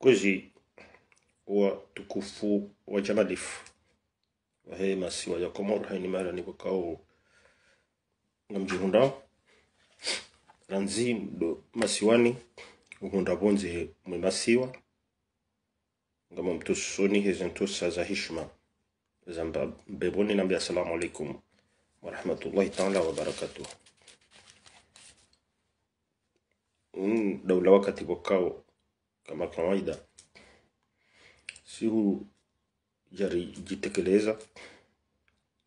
Kwezi wa tukufu wa jamalifu wahe masiwa ya komoro hani mara ni wakao ngamji hunda ranzi do masiwani uhunda bonzi mwe masiwa ngama mtusoni hezentusa za hishma za mbeboni nambia assalamu alaikum warahmatullahi taala wabarakatuh mm, daula wakati wakao kama kawaida, si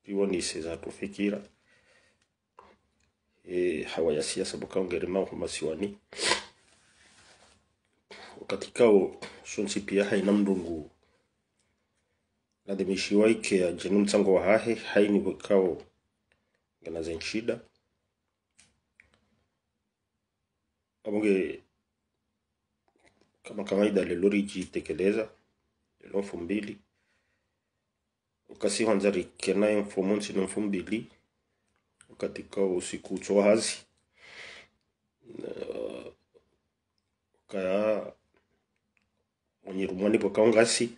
piwa ni seza fikira e, ungerima kuma siwani wakati kao sunsi pia haina mndungu ya jenu mtsango wa hahe haini bukao nganaze nshida kama kawaida, lelori jitekeleza elfu mbili ukasi rikena kena elfu munsi na elfu mbili katika usiku hazi kaya onyerumwani pwakaongasi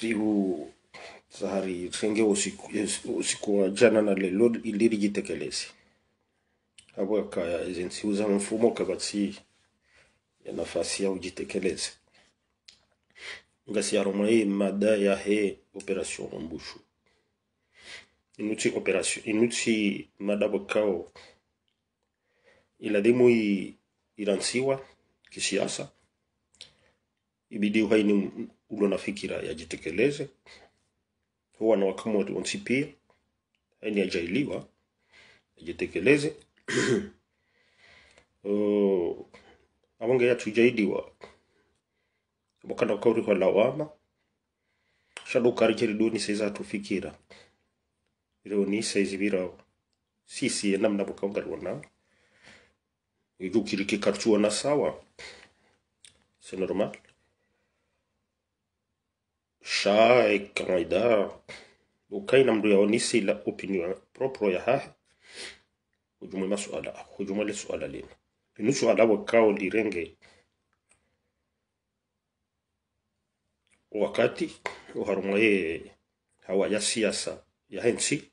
sihu sahari senge usiku, usiku wa jana na lelo ilijitekeleze hapo kaya uza mfumo kabatsi ya nafasi yao jitekeleze. ngasiaroma ye mada ya he operation mbushu inuti operation inuti mada bokao iladimu iransiwa kisiasa ibidi uhaini ulo na fikira yajitekeleze huwa na wakamu watuonsi pia haini yajailiwa yajitekeleze jitekeleze abonge yathujailiwa bokana kaurihwa lawama shadukari cheri duni seiza atufikira ironi saizi vira sisi namna bokaungaliwana ijukiriki na sawa se normal sha ukai ukaina mndu yaonisi la opinion propro ya hahe hujumwe masuala hujumwe le suala lino Minusha wanapokaa Lirenge wakati uharumwaye hawa ya siasa ya hensi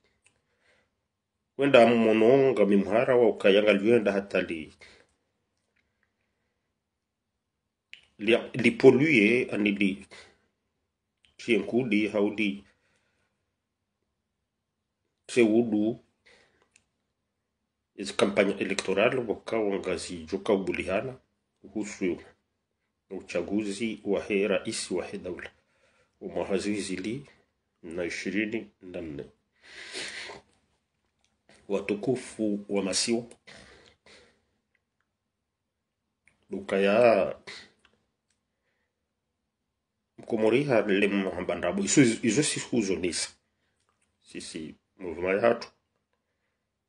wenda mononga mimhara wa ukayanga lienda hata li lipolue li anili chienkudi haudi seudu hizi kampanya elektorali ubulihana kuhusu uchaguzi wa he raisi wa he daula umwaka zili na ishirini na nne. Watukufu wa masiwa ukaya mkomoriha lemu hambandabo izo sikuzo nisa sisi movema yatu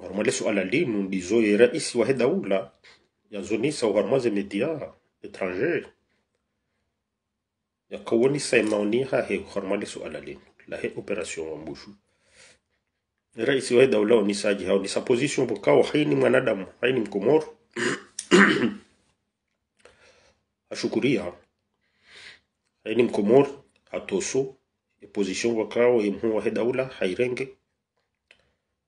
Uharmweleso Alaline, ndizoye rais wa hedaula yazonisa uharmwaze media étranger yakawonisa emaoniha he uharmwaleso Alaline lahe operation wa mbushu rais wa hedaula onisaji hao nisa position bukao haini mwanadamu haini mkomoro ashukuria haini mkomoro hatoso e position wakao hemhu wa e hedaula hairenge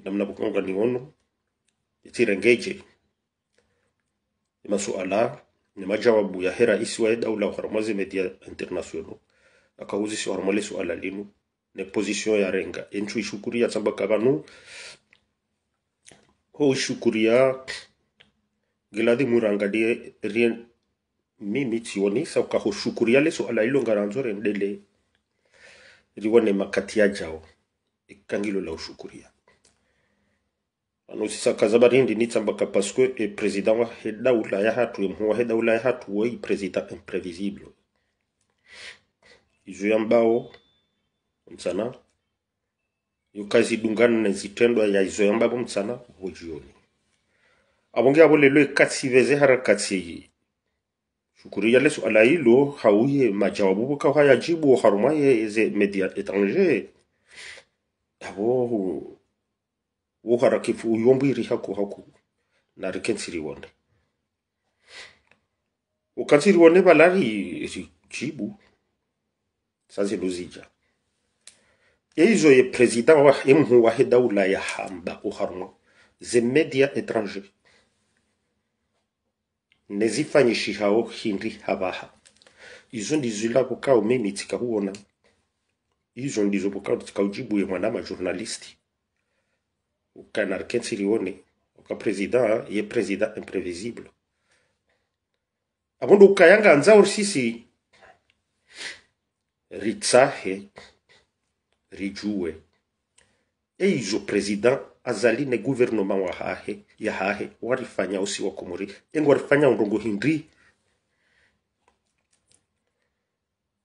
namnapokanga nihono itirengeje ni masuala ni majawabu ya hera isiwa daula uharmazi media international akawuzisi uharmale suala linu ne position ya renga enchu ya tsamba kavanu ho ya giladi murangalie rien mimi tioni sa shukuri ya le suala ilo ngaranzo rendele riwane makati ya jao ikangilo la ya anosisakaza bari hindi nitsambaka paske e president wa he daula ya hatu emhu wa he daula ya hatu wei president imprevisible izo ya mbao msana yokazidungana na zitendwa ya izo ya mbao msana wo jioni abonge abo lelo ekatsi veze harakatsi shukuri yale suala hilo hauye majawabu buka hayajibu haruma ye ze media étranger abo kifu woharakifu iri haku haku nari kensiri wonde ukansiri iri valari rijibu luzija yeizo ye président wa emhu wahe daula ya hamba uharuma ze media étranger hao hindi habaha izo ndizila vukao mimi tsikauona izo ndizo vukao tsikaujibuye mwanama journalisti Kana arkentsiri il est président imprévisible avant de kayanga anza aussi si ritsahe rijue eizo président azali ne gouvernement wa hahe ya hahe warifanya wa wakumuri engo warifanya undongo hindri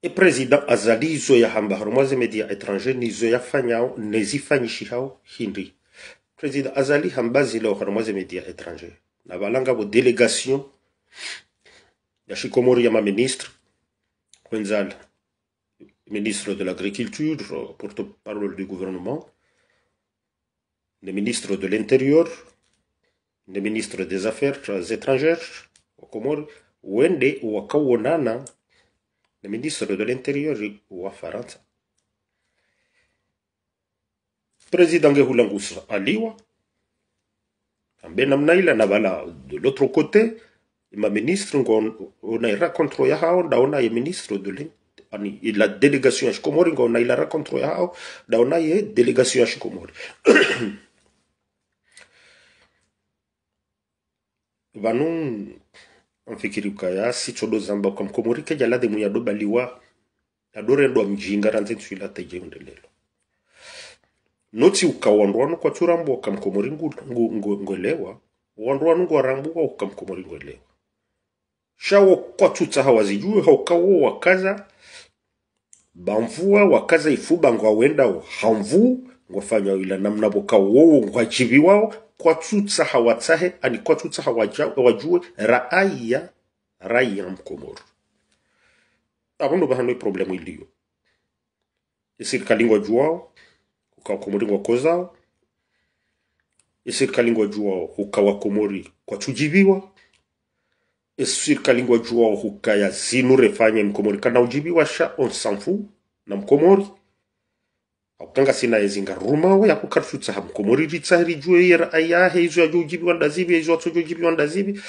e president azali izo ya hamba harumwaze media étranger nizo yafanyao hao hindri président azali hambazila médias étrangers. Il étranger étrangers. balanga délégation La shikomori y ministre. ma ministre de l'agriculture porte-parole du gouvernement le ministre de l'intérieur le ministre des affaires étrangères wende wakawonana le ministre de l'intérieur ou l'Intérieur, président nge hulangus aliwa ambe namna ila na wala de l'autre côté ma ministre ngon ona ira kontro ya hao ndaona ye ministre de l'in ani la délégation ya Shikomori ngona ila rakontro ya hao ndaona ye délégation ya Shikomori vanu mfikiri ukaya sichodo zamba kwa mkomori kejala demu ya dobaliwa adorendwa mjinga ranze tsuila teje undelelo notshi ukawandwanu kwachurambu wakamkomori ngwelewa wandwanu ngwarambuwa wakamkomori ngwelewa shawo kwa kwatutsa hawazijue haukawo wakaza bamvua wakaza ifuba ngwawendao hamvuu ngwafanywa ila namna boka wowo kwa kwatutsa hawatsahe ani kwa kwatutsa hawajue raaiya raia mkomoru abondo bahano iproblemu iliyo isirikali juao ka komori ngwa kozao esirikali ngwa juao huka wa komori kwa chujibiwa esirikali ngwa juao huka zinu refanye mkomori kana ujibiwa sha on sanfu na mkomori akukanga sina ezinga rumawe yakukarfutsa ha mkomori ritsa rijue yera ayahe izo ya jujibiwa ndazibi izo atso jujibiwa ndazibi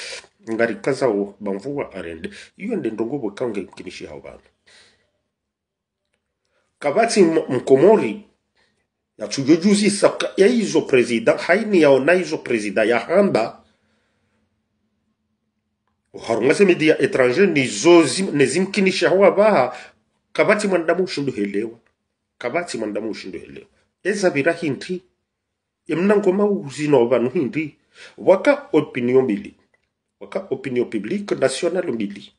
ngari kazao bamvuwa arende iyo ndi ndongobo kange mkinishi hao bana kabatsi mkomori ya chujujuzi saka ya hizo prezida haini yao yaona izo prezida yahamba uharungase media etranger nizo nezimkinishaho abaha kabati mandamu mwandamu helewa kabati mandamu mwandamu helewa eza vira hindi ya emnangoma na vanhu hindi waka opinion bili waka opinion publiko nasionalu bili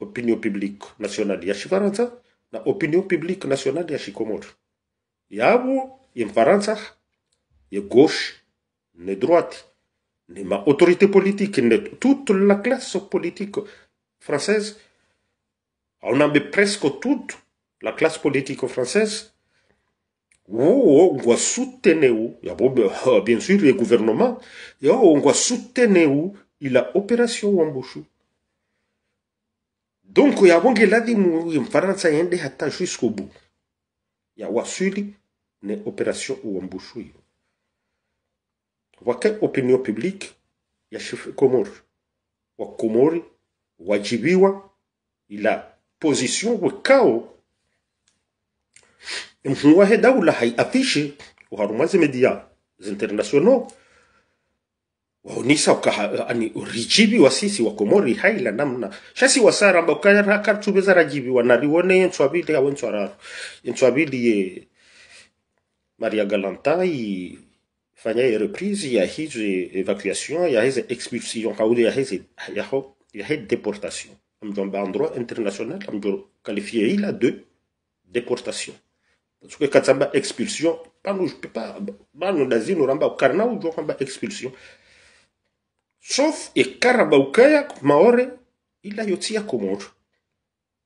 opinion publiko nationale ya xifaransa na opinion publiko nationale ya shikomoro Iabo, il y France, gauche, e droite, il ma autorité politique, toute la classe politique française, on a presque toute la classe politique française, on va soutenir, bien sûr, le gouvernement, on doit soutenir, il a opération Donc, il y a jusqu'au bout. Il y a ni operesheni uambushui wake opinion public ya Komori wa Komori wajibiwa ila position wekao mhuwahe daula haiafishe uharumaze media international waonisa ani rijibi wa wakomori haila namna shasi wasaramba ukarakar tubeza rajibi wanariwone yentswabili awentswararu yentswabili ye Maria Galanta a une reprise ya il y a une expulsion y a une déportation. ya hizi a un endroit international peut qualifié il de déportation. parce que quand une expulsion pas. ne peux pas bano lazino ramba karna ujo kwamba expulsion sauf ikaraba il maore ila une expulsion.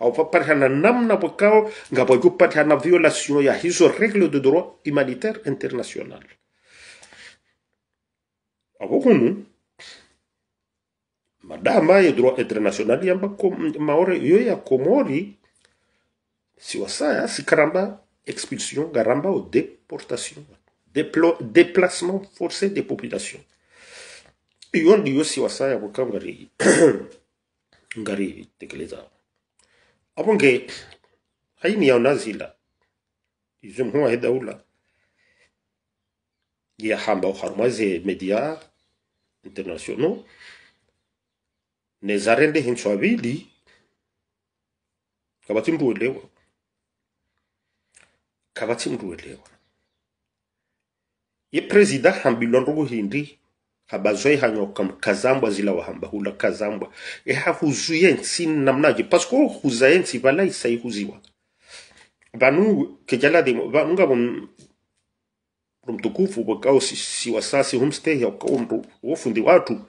hawapaparitana namna abakao nga bakeo paritana violation ya hizo règle de droit humanitaire international avokunu madama ya droit international yamba maore yo ya komori siwasaya sikaramba expulsion garamba ou déportation, déplacement forcé des populations iyo ndiyo siwasaya voka ngarihi ngarihi tekelezao aponge haimiya unazila izumhuwa huwa daula ya hamba uharmaze media internationaux nezarende hinso abili kabati mnduwelewa kabati mnduwelewa ye presida hambilon ndugu hindi habazoi hanyo kam kazambwa zila wahamba hula kazambwa e ha huzuye sin namnaje pasko huzaye nsi bala isai huziwa banu kejala de banunga bon rumtukufu bakao si, si wasasi humste ya kaumru wofundi watu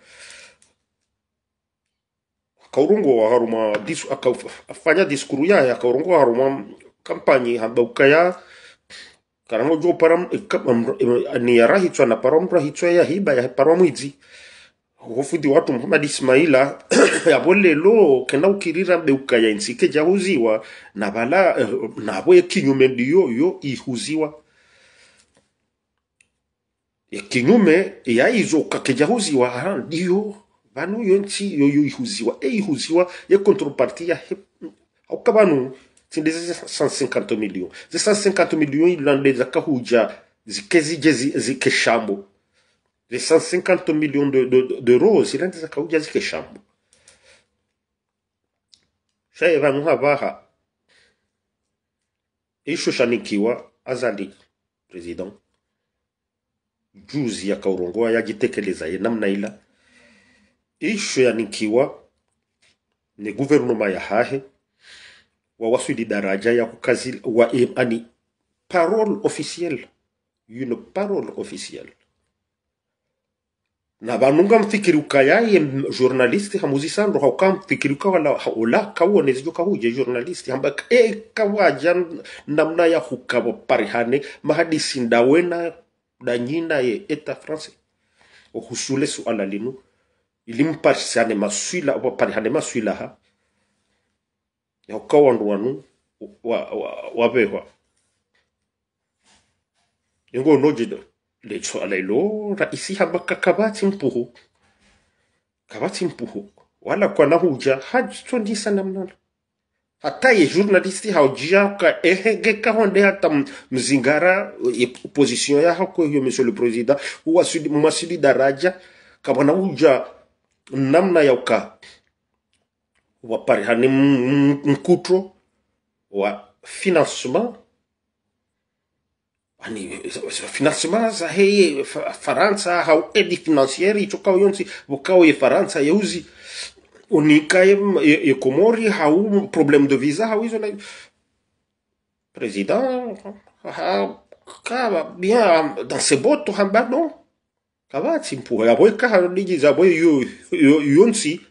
kaurungo wa haruma disu akafanya diskuru ya ya kaurungo haruma kampanyi hambauka ya karamo jo param eh, eh, ni yarahitswa na param rahitswa ya hiba ya param idzi hofudi watu muhammad ismaila ya bolle lo kena ukirira beuka ya insike jahuziwa na bala eh, na nabo ekinyume ndiyo yo ihuziwa ekinyume ya izo kakejahuziwa ndiyo vanu yo nsi yoyo ihuziwa eihuziwa ye contrepartie ya hauka vanu C'est 150 millions Ces 150 millions des kahuja des Keshambo. Les 150 millions d'euros des kahuja zikeshambo shaye vanhu havaha ishushanikiwa azali president juzi yakaurongoa yajitekeleza ye namna Naila. a ni gouvernement ya hahe Wawasuli daraja ya kukazil wa imani parole officielle une parole officielle na vanhu nga mthikiruka ye journaliste hamuzisandro hauka wa wala ola kawonezijo kahuje journaliste hamba e kawaja namna ya hukabo parihane mahadisi ndawena danyina ye eta france ohusule suala linu masuila wa parihane ha hokka wanduwanu wabehwa ingo noji lecho alailo raisi habaka kabati mpuhu kabati mpuhu wala kwa nahuja hajitondisa namnalo hata ye journalisti haujia ka ehegeka honde hata mzingara position yaho kweyo monsieur le président uwasudi mumasudi daraja kabana huja namna ya ukaa un ni mkutro wa financement ani financement za faransa hau edi financiere icho kao yonsi vokao ye faransa uzi unika ye, ye komori hau problème de visa hau izo na président ha ka bien dans ce hamba no kava tsimpuha Il y niji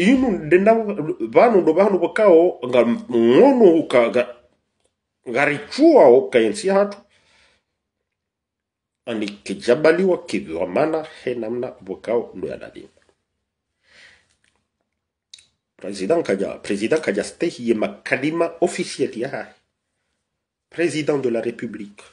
inu ndenda vanu ndo vanu vakao nga ng'ono uka ga, kaensi hatu ani kijabaliwa kivamana he namna vakao ndo yadalima president kaja president kaja stehiye makalima officiel yahahe president de la republique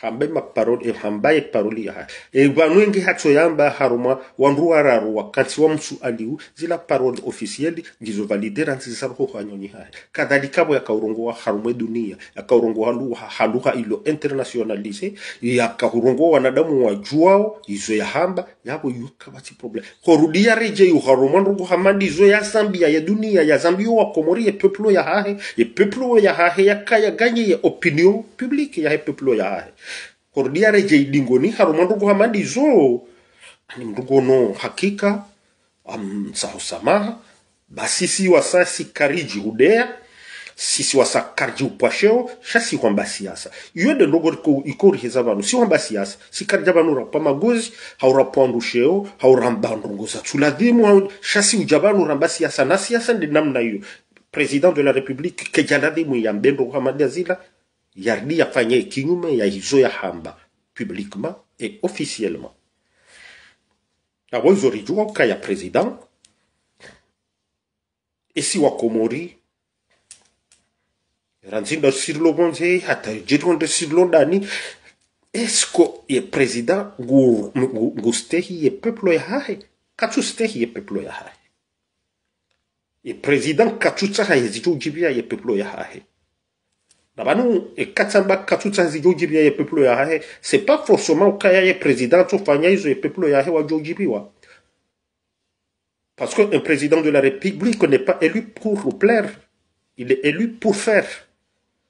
hamba maparoli hamba ye paroli yaha e vanu engi hatso yamba haruma wandu wararuwa kansi wa msu aliu zila paroli ofisieli ngizo validera nsi zisaruhuhanyoni kabo ya vo wa harumwe dunia ya wa luha haluha ilo internationalise yakahurungowa wanadamu juao izo ya hamba ya yuka yukavasi problem horudia reje yu haruma ndungu hamandi izo ya zambia ya dunia ya zambio wa komori ya peplo ya hahe ya peplo ya ya kaya ganye ya opinion publique ya peplo ya hahe kurudia reje ordiare jeidingoni haruma ndugu hamadizo ani no hakika amsahu samaha basi si wasa kariji hudea sisi wasa kariji upwasheo shasi kwamba siasa iyode ndogo ikoriheza vanu si kwamba siasa si kariji vanu rapa magozi haurapwa ndusheo hauramba ndongoza tsuladhimu shasi ujabanu vanu ramba siasa na siasa ndi namna hiyo president de la republique kejandadhimu ya mbendo hamadazila yali yafanye ikinyume ya hizo hamba publiquement et officiellement abo izolijua uka ya president esi wakomori ranzindo sirlobonze hatajirwonde sirlondani esko ye president gu, gu, gustehi ya peuple yahahe katsustehi ye peuple yahahe e ye president katsutsaha hezijujibia ye peuple yahahe nabanu bah, ekatsamba katutsanzi jojibiya ye peuple ya hahe c'est pas forcément kaya ye président tofanya izo ye peuple ya hahe wa jojibiwa parce qu'un président de la république n'est pas élu pour plaire il est élu pour faire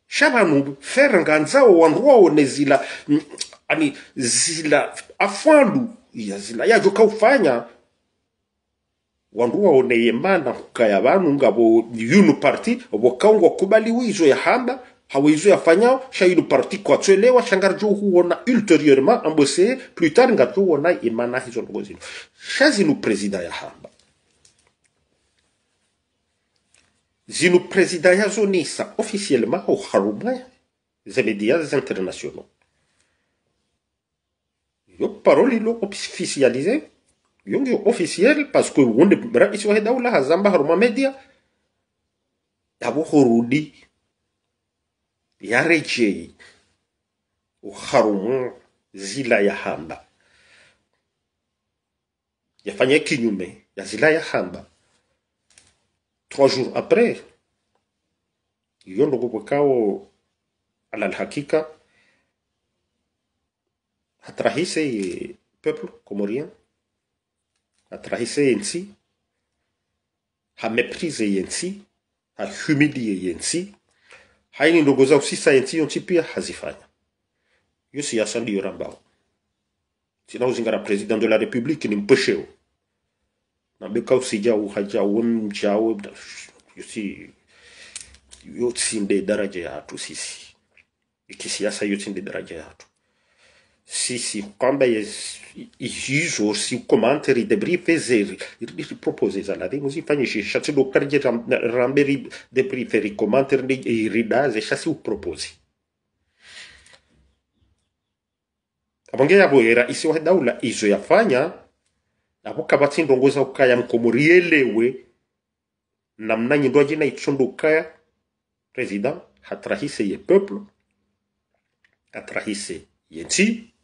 Chabanou faire nganza wandwa onezila ani zila mm, afwandu ya zila yajo kaufanya wandu waoneye mana kukaya vanu ngavo yunu parti kubali kubaliwizo ya hamba haweizuyafanya shailuparti kwatswelewa huona ulterieurement ambose plus tard ngarjuwona imana hizo ndogo zino shazinu prezida yahamba zinu prezida yazonisa officiellement oharuma zemedias internationaux yo parole ilo officialisé yongi officiel parce que wonde raisi wa daula hazamba haruma media tabu horudi yaregeye uharumu zila ya hamba yafanya kinyume ya zila ya hamba trois jours après il a hiyo ndo A alalhakika le peuple comorien hatrahise yensi hameprise a hahumilie ainsi. haini ndogo zao si science hiyo nchi pia hazifanya hiyo siasa ndiyo rambao zinahuzingana president de la republique ni mpesheo nambeka usija uhajawe mjawe yosi yotsi daraja ya hatu sisi ikisiasa yotsi ndee daraja ya hatu sisy kamba izy io zao sy commenty ry debris feze ry ry ry proposé zala regny izy fa nisy satria lo karje rambe ry debris fe ry commenty ry ry daze sasi uproposé abongea yabwera isi wa daula izo yafanya eh? abo kabatsindongoza ukaya mkomurielewe namna nyindo ajina itsondokaya president hatrahise ye peuple atrahise ye nchi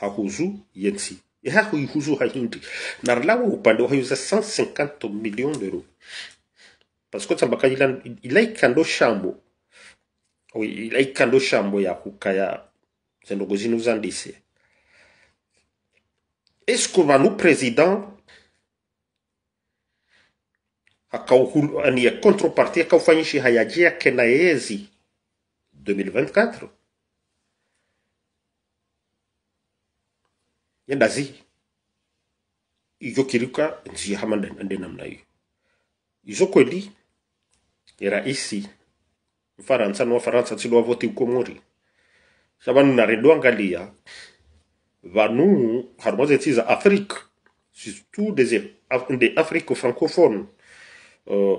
hahuzu yensi e hahuihuzu hayundi narlawa upande wahayuza 150 million d'euro parce que tsambaka ila ilaikando shambo ilaikando shambo ya kukaya zendogo zino zandise est-ce que va vanu président a ani ya contrepartie akaufanyisha hayajia kenaezi 2024 yendasi ijo kirika nchi hama nde namna hiyo izo kweli raisi mfaransa no wafaransa tsilo wavoti uko mori shabanu naredo angalia vanu harumaze tsi za afrique surtout des, des afrique francophone uh,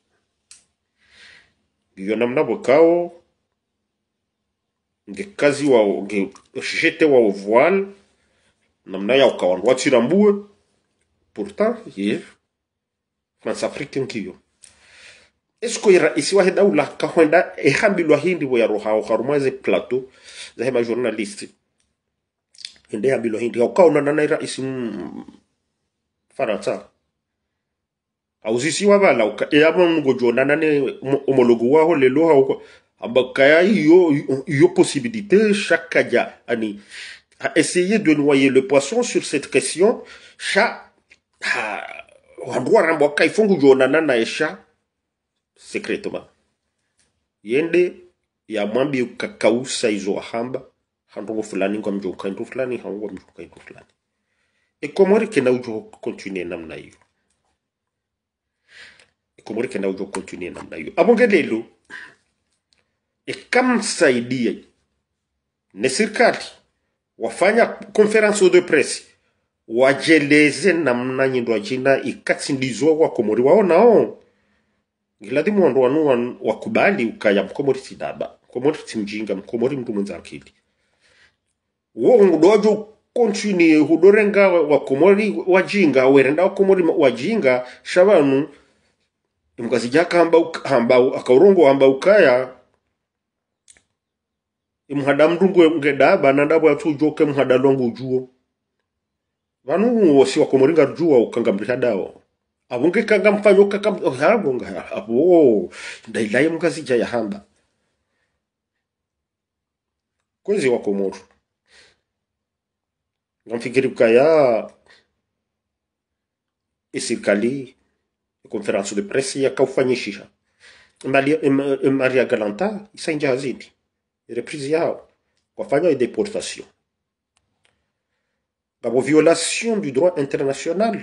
yonamna bokao ngekazi wa ngeshete wao voile namna yao kawandu watsirambue pourtant ye france afrique nkiyo esko isiwahe daula kahwenda ehambilwa hindivo yarohao harumwaze plateau zahema journaliste ende hambilwa hindi kaukaonana na iraisi faransa ausisi wavala eyama mgojondana ne omologo waho lelo uko amba kaya yo yo possibilité chaque ani a essayer de noyer le poisson sur cette question cha wandua rambo kaifungu jondana na e esha secrètement yende ya mwambi kakausa izo hamba handungo fulani kwa mjonka into fulani hango mjonka into fulani e komori kena ujo continue namna hiyo kumuri kenda ujo continue namna hiyo abonge lelo e kam ikamsaidia ne serikali wafanya conference de presse wajeleze namna nyindo ajina ikatsindizwa kumuri wao nao ngiladi mwandu wanu wakubali ukaya mkomori sidaba mkomori timjinga mkomori mndu mwenza akili wo ngudojo kontini hudorenga wakomori wajinga werenda wakomori wajinga shavanu imukazijaka akaurungu hambaukaya imhada mndungu ngedaba na ndabo yatu ujoke mhada longu ujuo vanu wosi wakomoringa rujua ukanga mrisha dao avunge kanga mfanyo kaka oh, havonga apo oh, ndailai mukazija jaya hamba kwezi wakomoru ngamfikiri kaya isirikali conférences de presse, il é é a kaufanye Maria Galanta isaingia hazidi. Reprise yao. Kufanya deportation. Gabo violation du droit international.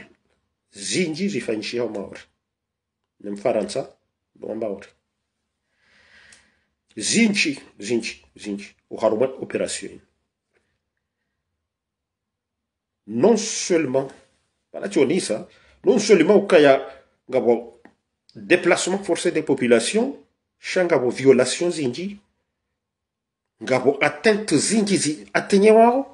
Zinji zifanyishia maori. Ni mfaransa wa maori. Zinchi, zinchi, zinchi. Uharuma operation. Non seulement, não chionisa, non seulement ukaya gabo déplacement forcé des populations shangabo violation zingi indi atteinte zingi zi atenyewaho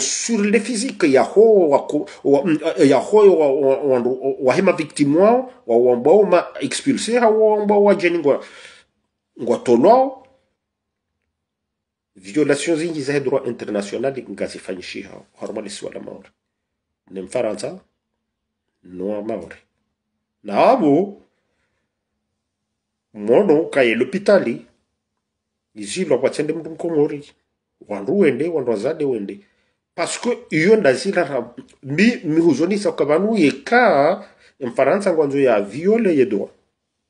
sur le physique ya ho violations internationaux za droit international ngazifanyishiha haruma lisiwa la maori ni mfaransa maori na mono kaye lopitali que wandu wende wandu wazade wende paske iyo mi a viole ye droit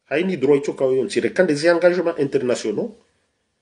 haini droit nsirekande zi engagement internationaux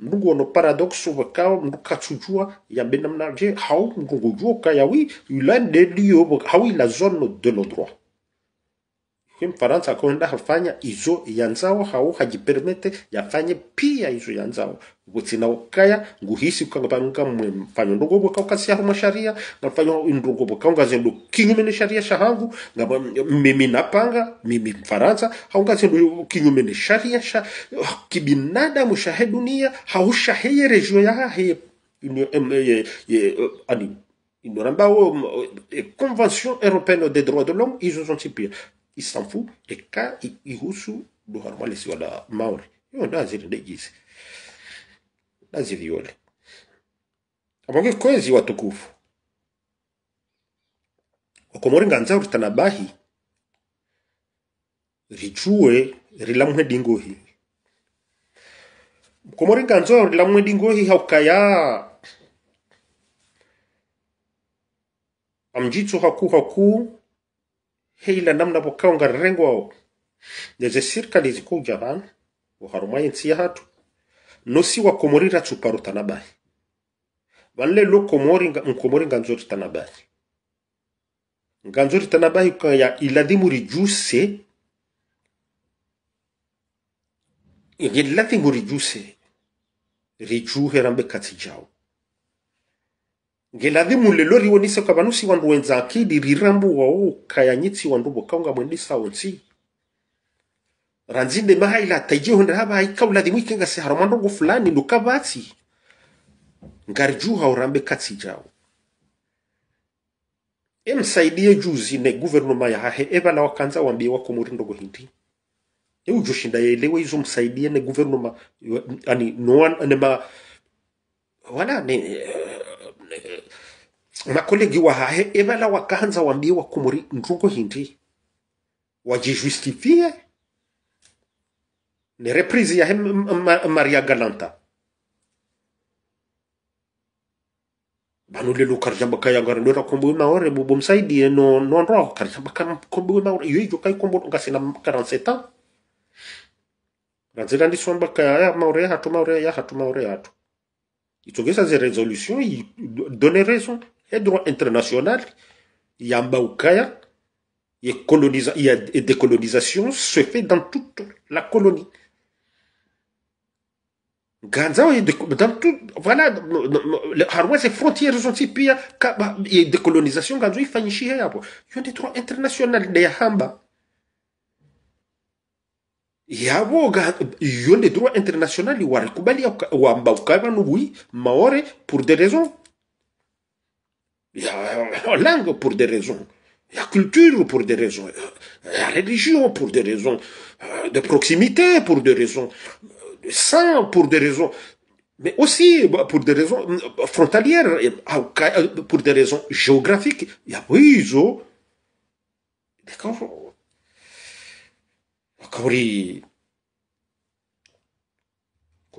mungu ono paradoxo wakao mungu kachujua ya benamna je hao mungu gojua kayawi yulan de liyo hao la zone de droits. he mfaransa akonda hafanya izo yanzao hao hajipermete yafanye pia izo yanzao gutsina ukaya nguhisi ukangabanga mwe mfanyo ndongo boka ukasi haru masharia ngafanyo ndongo boka ungazendo kinyume ni sharia shahangu ngaba mimi napanga mimi mfaransa haungazendo kinyume ni sharia sha kibinadamu shahe dunia haushaheye rejio ya hahe ani inoramba e, convention européenne des droits de l'homme ils ont senti pire Istanbul eka ihusu lugha rwalesi wala maori hiyo ndaziri ndeigize ndaziri yole amonge kwezi watukufu wakomori nganza uritanabahi richuwe rilamwe dingohi mkomori nganzo dingo hi haukaya amjitsu haku haku hela namna bokao ngarengo ao de ze sirikali izikuja vanu waharumaya nsi ya hatu nosi wa komori ratsuparo tanabahi vanle lo komori nkomori nganzori tanabahi nganzori tanabahi kaya iladimu rijuse iladimu rijuse rijuhe rambe katsi ngelathimu lelo riwe niseka rirambu wa wenzakidi kaya ukayanyitsi wandu vokaunga mwendisa wonsi ranzinde mahaila taije honda hava haika ulathimu ikenga se haromandogo fulani nuka lukavatsi ngarjuha urambe katsi jao emsaidie juzi ne guvernoma ya hahe eba evala wakanza wambie wako muri ndogo hindi ya yaelewe izo msaidie ne guvernoma ani noan nema wala ne makolegiwa hahe evala wakaanza wambiwa kumuri ndrugo hindi wajijustifie ni reprise yahe maria galanta banulelo karja bakayangara ndora kombo maore bobo msaidie no nonro karja bakam kombo maore yo yo kai kombo ngasina 47 ans ranzira ndiswa ya maore hatu maore ya hatu maore hatu itogeza ze resolution donner raison le droit international, ya Mbaoukaya, et, colonisa et décolonisation se fait dans toute la colonie. Ganza et dans tout, voilà, le frontières sont si et décolonisation, Ganza, il fait international, il y a des droits internationaux, a Hamba. y ont des droits internationaux il y a pour des raisons il y a langue pour des raisons. Il y a culture pour des raisons. Euh, il y a religion pour des raisons. Euh, de proximité pour des raisons. Euh, sang pour des raisons. Mais aussi bah, pour des raisons frontalières, ah, pour des raisons géographiques. Il y a D'accord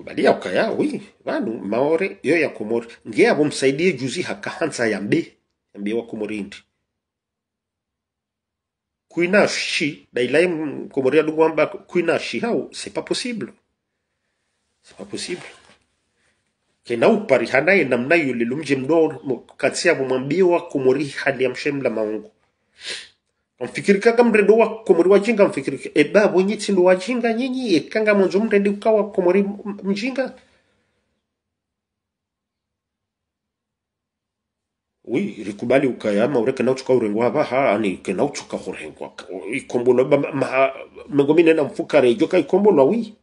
kubali ukaya wi vanhu maore yo ya komori ngeyavo msaidie juzi hakahansa yambe yambe wa indi kuina shi dailai komori amba kuina shi hao c'est pas possible c'est kena upari hanaye namna yule lumje mdo katsiavo mwambiwa komori hali ya mshemla maungu mfikirikaka mrendo wa wako muri wajinga mfikirika eba bonyi tsindo wajinga nyinyi ekanga monzo mrende ukawa komori mjinga oui rikubali ukayama ure na uchuka urengwa ba ha ani ke na utuka horengwa ikombolo ba ma mengomine na mfuka rejo ka ikombolo oui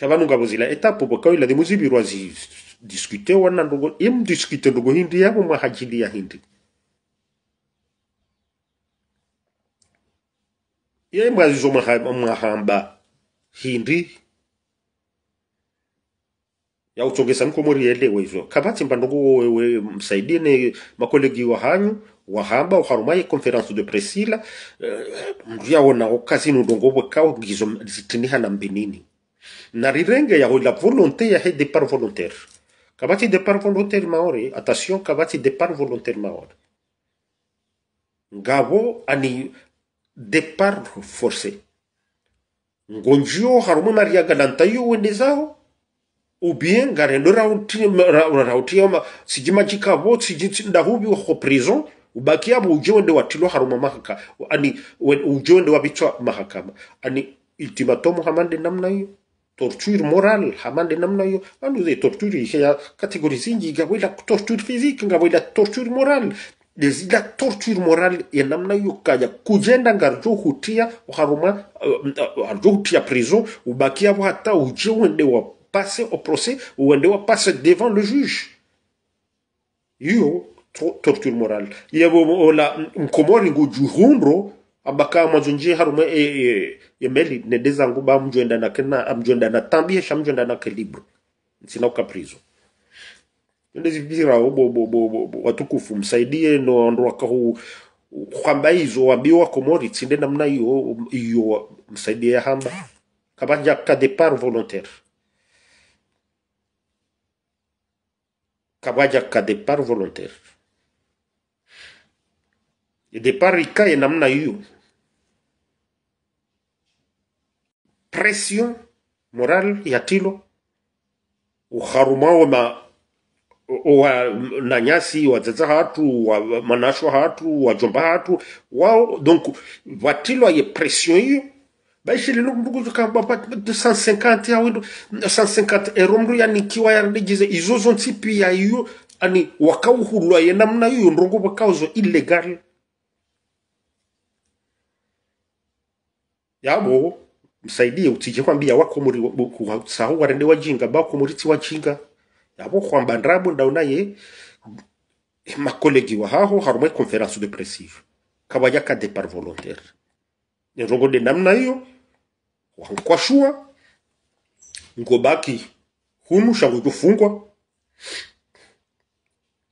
shavanu ngabuzila etapo bokawi la dimuzi birwazi discuter wana ndogo im discuter ndogo hindi yabo mahajili ya hindi Iyo imbwazizo mwahamba hindi yauchongesa niko murielewa kabati kapatsi mbandungu wewe msaidie ne makolegi wa hanyu wahamba uharumaye conference de presila uh, eh, mndu yawonao kazini undongo kao ngizo zitiniha na mbinini na rirenge yaho la volonté yahe départ volontaire kabati départ volontaire maore attention kabati départ volontaire maore ngavo ani départ forcé. Ngonjio haruma Maria nantayo wende ou bien garendo rautia sijima si siji ndahubi ho prison Bakia, bo watilo mahaka ani uje wende mahakama ani ultimatum hamande namna torture morale hamande namna hiyo andu ze torture ya torture physique la torture morale des ila torture morale ya namna hiyo kaja kujenda ngarjo hutia haruma uh, uh, hutia prison ubaki hapo hata uje uende wa pase au procès uende wa passer devant le juge hiyo torture morale yabo la mkomori nguju humbro abaka mazonje haruma e, e, eh, eh, meli yemeli nedeza ba mjwenda na kena mjwenda na tambie shamjwenda na kelibro sina ukaprizo Oh, bo bo watukufu msaidie noando wakahu kwamba izo wambiwa komori tsinde namna hiyo hiyo msaidie ya hamba kabanja ka depart volontaire kabanja ka depart volontaire depart ikaye namna hiyo pression moral tilo ukharumawe ma wa nanyasi wadzadza hatu wamanasho hatu wajomba hatu wao donc vatilwa ye pression hiyo 150 euro izo iyo ani wakauhulwa ye namna ndongo illegal yabo msaidie utije kwambia wakomuri kusahau wajinga wajinga D'abord, Juan Bandrabo ndaunaye makolegi wahaho harumwe conference depressive kawaya ka depart volontaire de namna hiyo wankwashua ngobaki humu shangu jufungwa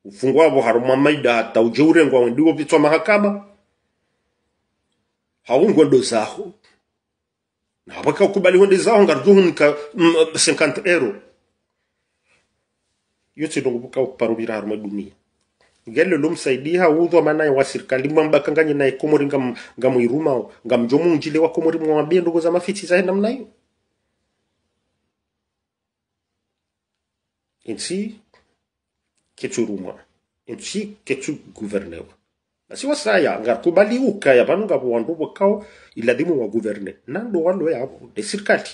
ufungwa abo harumwa maida ujeure ujeurengwa wendiwo vitwa mahakama haungwe ndo zaho na nawaka ukubali wende zaho ngarjuhu nika 50 euro yose ndongubuka okuparubira harumwe dunia ngelo msaidia udhwa manaye ya serikali mwambakanganye naye komori ngam ngamjomu njile wa komori mwambie ndogo za mafiti zahe namna hiyo insi keturumwa insi ketuguvernewa nasi wasaya ngarkubali ukaya vanu ngavo wandu vokao iladimu waguverne nando waloyavo de serikali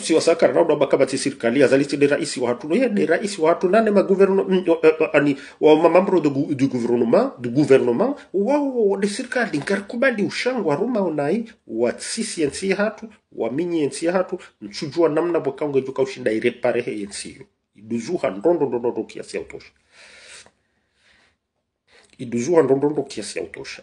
siwasakara na ndaba kama tisirikali azalisi de rais wa hatu ye de rais wa hatu nane ma gouvernement mm, eh, eh, ani wa mamambro do du gouvernement du gouvernement wa de serikali ngarikubali ushangu wa Roma unai wa sisi yensi hatu wa minyi yensi hatu mchujua namna boka bokango juka ushinda ire pare he yensi iduzuha ndondo ndondo kiasi ya utosha iduzuha ndondo ndondo kiasi ya utosha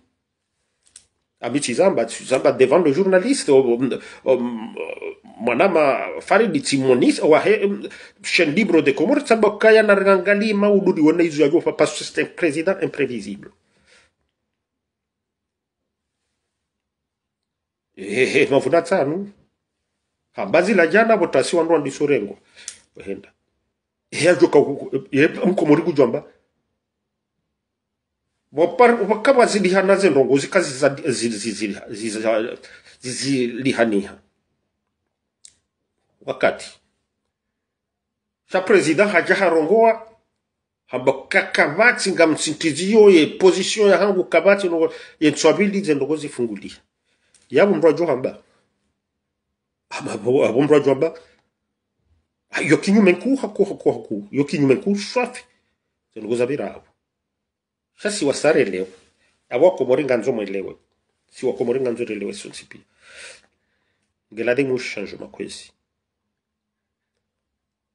amici zamba devant le journaliste euh, mwanama fariditsi monisa wahe euh, chaîne libre de comores zamba kaya na rangali maududi wana izu yago parce que c'est un président imprévisible ehehe mavuna ah, tsanu hambazi la jana votasi wandu wandisorengwa wahenda Komori, mkomori jamba. bakaba zilihana zendongo zikazizilihaniha wakati sa prezida haja harongowa hamba kakavatsi nga msintiziyo ye position ya hangu kavatsi no ye tswabili zendongo zifunguliha yabo mrwajo hamba abo mrwajo hamba yo kinyume nku hakuhakuhaku yo kinyume nku swafi zabira zabirabo sa siwasarelewa awakomorenga nzo mwelewe siwakomorenga nzo relewe sonsi pia ngelade mu changement kwezi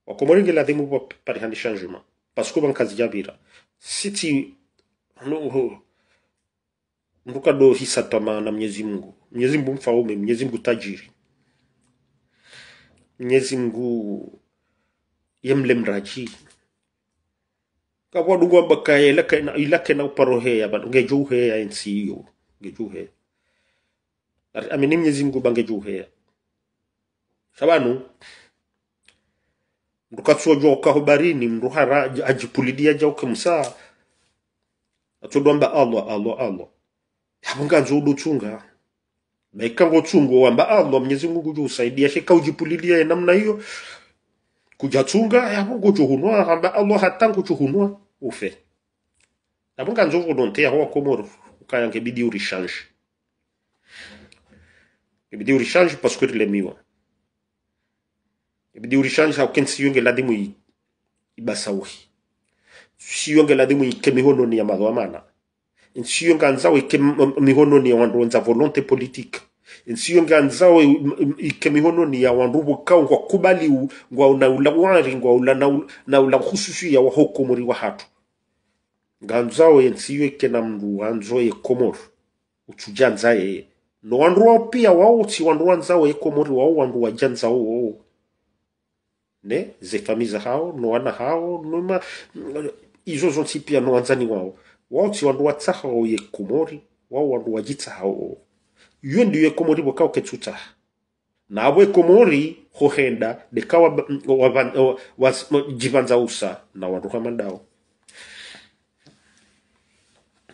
wakomore ngelade mu parihandi changement parce que bankazi yabira siti no nduka do hisa tamaa na Mwenyezi Mungu Mwenyezi Mungu mfaume Mwenyezi Mungu tajiri Mwenyezi Mungu yemle mraji ka dugo wa baka ye laka na ilake na uparo ya ba nge juu hea ensi hiyo nge ju juu hea amini Mwenyezi Mungu bange juu hea shabanu ndukatsuojwa ukahobarini mndu hara ajipulidia jauke msaa atodwamba Allah Allah Allah hapunganzo udutunga maikango tsungo wamba Allah Mwenyezi Mungu juu usaidia shika ujipulilia namna hiyo kujatunga hapungo chuhunwa hamba Allah hatangu chuhunwa ufe namoni kanzo volonté yango ya ngebidi urechange ngebidi urechange parce que lemiwa ngebidi urechange aken si mu ibasauhi si mu ike mihononi ya madhoa mana nsi ike mihononi ya wandu wenza volonté politique nsiyo nganzao ikemihononi ya wandubu kao ngwa kubali ngwa unaulawari ngwa ula na ula hususu ya wahokomori wa hatu nganzao yensiyo kena mndu wanzo e ye komoro uchujanza yeye no wandu wao pia wao si wandu wanzao ye komori wao wandu wajanza wao wao ne zefamiza hao no wana hao no ma izo zonsi pia no wanzani wao wao si wandu watsaha wao ye e e komori wao wandu wajitsa hao iyo ndio ye komori wakao ketsuta na abo ye hohenda dekawa wajivanza usa na wandu hamandao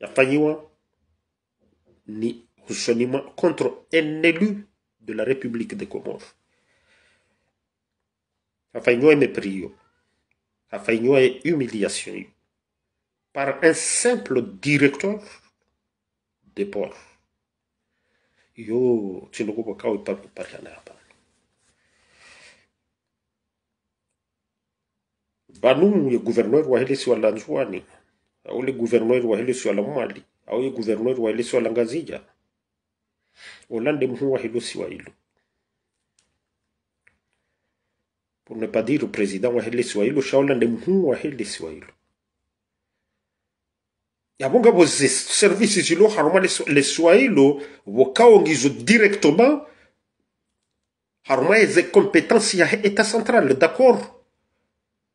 yafanyiwa ni rushonima contre un élu de la République de Comores. Yafanyiwa mépris hiyo, yafanyiwa humiliation par un simple directeur de port. Hiyo chinokupa kawa par pariana hapa. Banungu ye gouverneur wa hili si walanjuani au gouverneur wahili swala mwali au ye gouverneur wahili swala ngazija olande mhu wahilo siwailo pour ne pas dire le président wahili siwailo shaolande mhu wahili siwailo yabonga bo services zilo haruma le swahilo vokaongizo directement haruma eze compétence ya eta centrale d'accord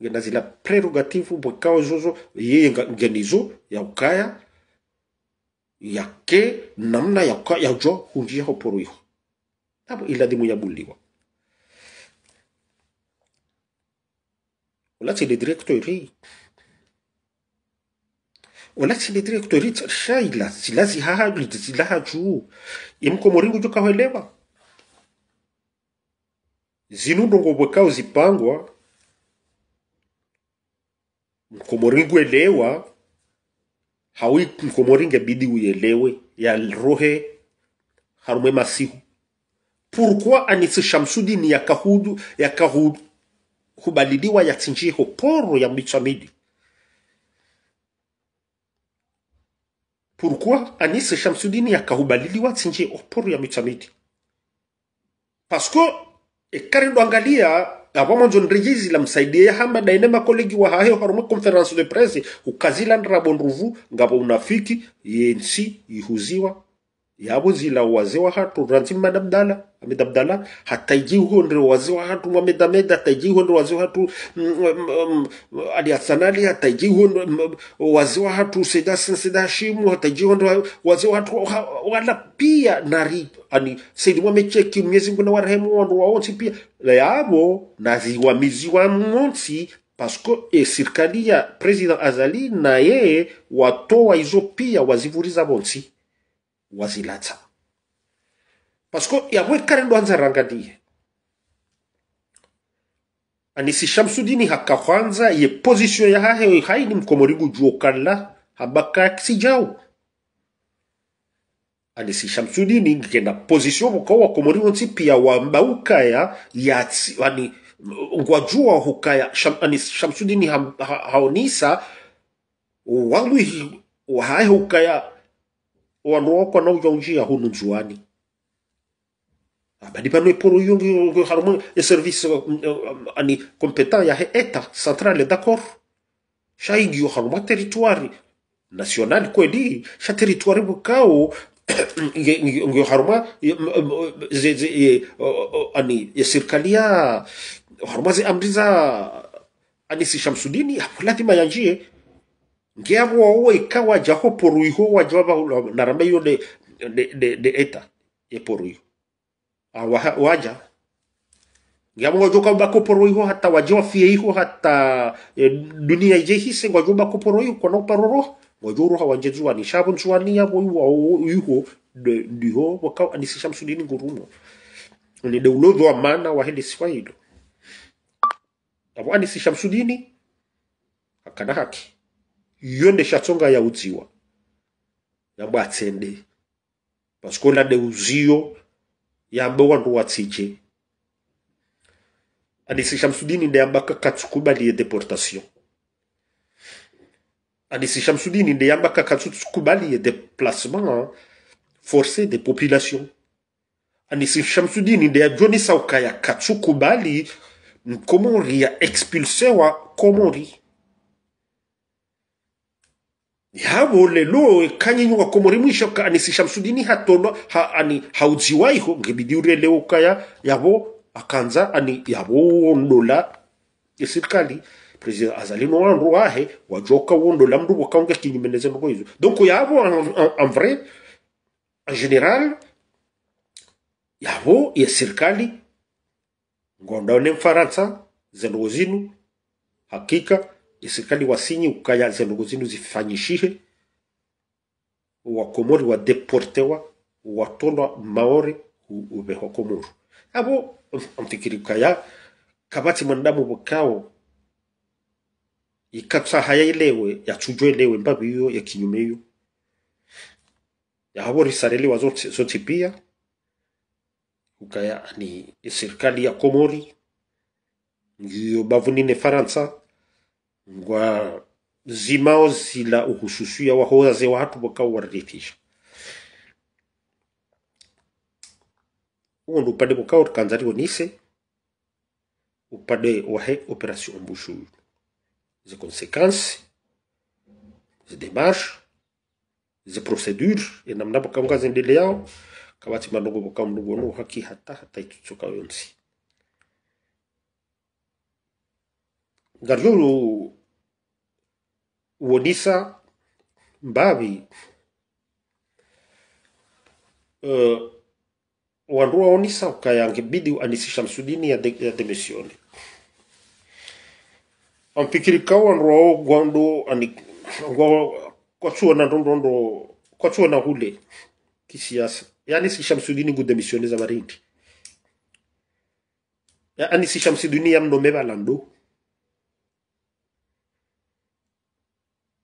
gna zila prerogative bokao zozo zao ie ngany zao iakaya iake namna yaka yajo hunjia hoporo ho poro iho hapo iladi munyabuliwa olatsile direktori olatsile direktori tsha ila sila haha zihaha zilaha juu imkomoringo jo kahelewa zinundongo bokao zipangwa mkomoringuelewa hawi mkomoringe bidi uelewe ya rohe harume masihu pourquoi anitsi shamsudini yakahudu yakahubaliliwa yatsinjiho poro ya mitsamidi pourquoi anitsi shamsudini yakahubaliliwa tsinji oporo ya mitsamidi pasko ekarindwangalia apamanjon riyizi la msaidia hamba dainema kolegi wa hahe haruma conference de presse ukazila nrabonruvu ngapo unafiki yensi ihuziwa yabo zila wazee wa hatu ranzima dabdala amedabdala hataiji hondre wazee wa hatu wamedameda hataiji hondre wazee wa hatu mm, mm, mm, ali athanali hataiji hondre wazee wa hatu seda seda shimu hataiji hondre wazee wa hatu wala pia na ri ani sidi mecheki mwezi Mungu na warehemu wandu waonsi pia yabo naziwamiziwa mwonsi pasko e serikali ya president azali na ye watoa hizo pia wazivuriza bonsi wazilatsa parceque yango ekarendo anzaranga ndiye anisi shamsudini hakka kwanza ye position ya hahe haini e mkomori gujuo kalla habaka kisijao anisi shamsudini ngenda position muka wa komori wonsi pia wamba ukaya ya ani ngwajua hukaya sham, anisi shamsudini ha, ha, haonisa wangwi wahae hukaya o aloa ko nau yaujia hunu juani abadi pano poro yungi o e service uh, um, uh, ani compétent ya eta centrale d'accord shaigi o harmo national ko di sha territoire bukao ngi harmo ani ya serikali ya ze amri ani si Shamsudini lazima yanjie ngiabo owe ikawa jaho poruiho wa jaba narameyo de de de, de eta e ye poruiho awa ah, waja ngiabo ko bako poruiho hata wajiwa fie iho hata e, dunia yehi se ngojoba ko poruiho kono paroro ngojuru hawajezua ni shabo nsuani ya boyu wa uiho de diho waka anisisha msudini ngurumo ni de ulodho wa mana wa hili swaido abo anisisha msudini akana haki shatonga ya yaudziwa yamba atende. pasiko de uziyo yamba wandu watsije anisi shamsudini nde yamba kakatsukubalie deportation anisi shamsudini nde yamba kakatsukubalie déplacement hein, forcé des populations anisi shamsudini nde yajonisa ukaya katsukubali nkomori ya expulsewa komori yabole ihabonelo ekanya ko muri mwisho kani kanisi shamsudi ni hatono ha, ani hauziwaiho ngebidi urele ukaya yabo akanza ani yabo yaboondola esirikali president azali no wandu wahe wajoka wondola mndu bokaunga kinyimeneze ngo hizo donc yabo en, vrai en general yabo ya ngondone mfaransa zendozinu hakika eserikali wasinyi ukaya zendugu zinu zifanyishihe wakomori wadeportewa watolwa maore ubehwa komoru abo mfikiri ukaya kabati mwanadamu bukao ikatsa haya ilewe chujwe ilewe mbabi hiyo ya kinyume hiyo yahabo risareliwa zote, zote pia ukaya ni serikali ya komori ngiyo bavu nine faransa wa zimao zila uhususia wahozaze watu wakauwarithisha huo ndi upande mukao tukanzaliwa nise upande wahe operation embouchure ze conséquences ze démarches ze procédure enamna voka mukazendeleyao kavati manongo voka mnungu ono haki hata hata itutsoka yonsi ngaryo Wodisa Mbavi uh, eh, wandu waonisa ukayange anisisha msudini ya, de, ya demisioni ampikirikau wandu wao gwandu kwachua na na hule kisiasa yani sisha msudini ngu demisioni za marindi ya, anisisha msudini ya mnome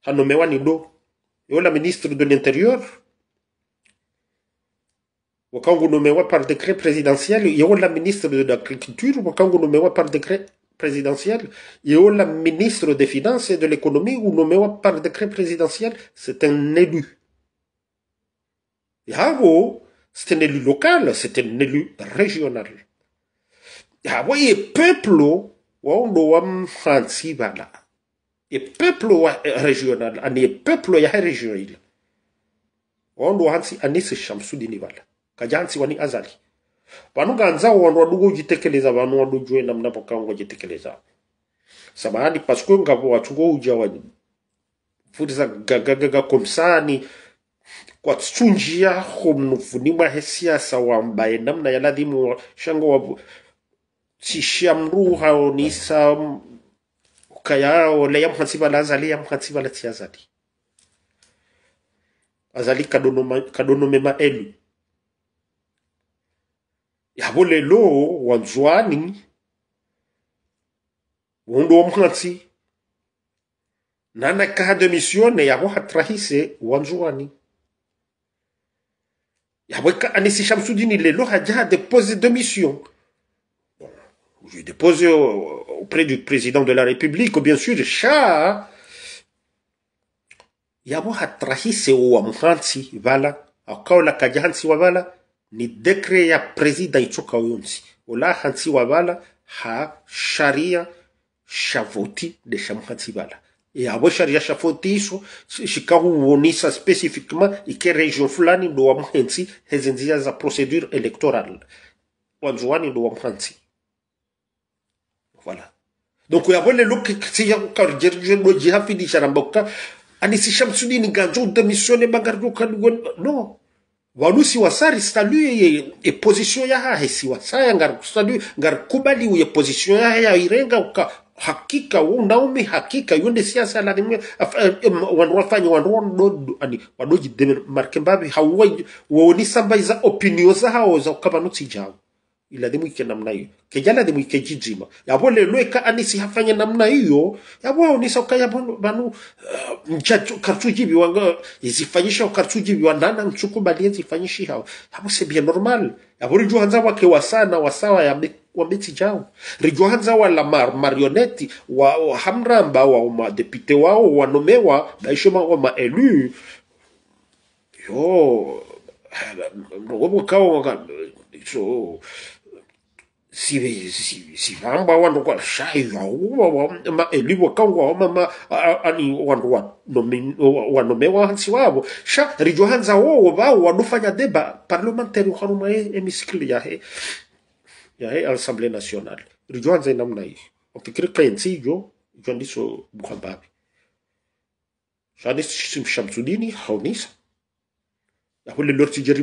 Hannomewa Nido, et la ministre de l'Intérieur, Ou quand nomewa par décret présidentiel est la ministre de l'agriculture quand nomewa par décret présidentiel est la ministre des finances et de l'économie ou nommé par décret présidentiel c'est un élu c'est un élu local c'est un élu régional yawo peuple on ndo wa mhansi e peplo wa euh, regional ani e peplo ya region ile wondu hansi anisi shamsudini wala kajansi wani azali vanunganza wandu wadugo jitekeleza vanu na mnapo kango jitekeleza samahani paskwe ngavo wachungo uja wa futisa gagagaga komsani kwa tsunjia homnufunimwa he wa wambaye namna yaladhimu shango wavu sishia mruha onisa Kaya ya le ya mkhantsiba la azali ya mkhantsiba la azali kadonoma kadonomema elu bole lo, wanzwani wondo omkhansi nana kaha de a yabo hatrahise wanzwani yabo ka anisi shamsudini lo haja de pose de mission j'ai déposé auprès du président de la République, bien sûr, chat. yabo hatrahise uwamuhansi voilà akaola kaja hansi wavala ni dekre ya président ichoka uyonsi ola hansi wavala ha sharia shavoti de shamuhansi vala yabo sharia shavoti région flanine specifiquement ike region fulani ndo procédure électorale. nzia za procedure electorale wanzuwani ndo wamuhansi voilà donc yabone luke siya kukarjerje doji hafidisha na mboka anisi shamsudini ganjo udemisione bagardo kadugon no walusi wasari staluye ye e position ya hahe si wasaya ngar staluye ngar kubali uye position ya ya irenga uka hakika unaume hakika yonde siasa la nimwe wanwafanya wanrodo ani wadoji de markembabi hawai waoni sambaiza opinion za hao za ukabano tijao ilazimu ike namna hiyo kejala limu ike jijima yabo lelo eka anisi hafanye namna hiyo yabo onisa ukaya banu uh, mchacho kartuji biwanga izifanyisha kartuji biwandana mchuku balie zifanyishi hao yabo se bien normal yabo rijo hanza wake wasana wasawa ya wa meti jao rijo wala mar, marioneti wa, wa hamramba wa ma député wao wanomewa baisho ma wa ma élu yo ngobo eh, eh, kawa so sive sivangwa wandu kwalashayawo eliwa kangwao mama ani wandu wanomewa hansi wavo sha rijo hanza wowo vao wanufanya deba parlementaire ukhanuma emisikili yahe yahe assemblée nationale rijo hanza inamna hivi wafikiri kaensi ijo ijo ndiso bukhambavi shani simshamsudini haunisa yahule lortijeri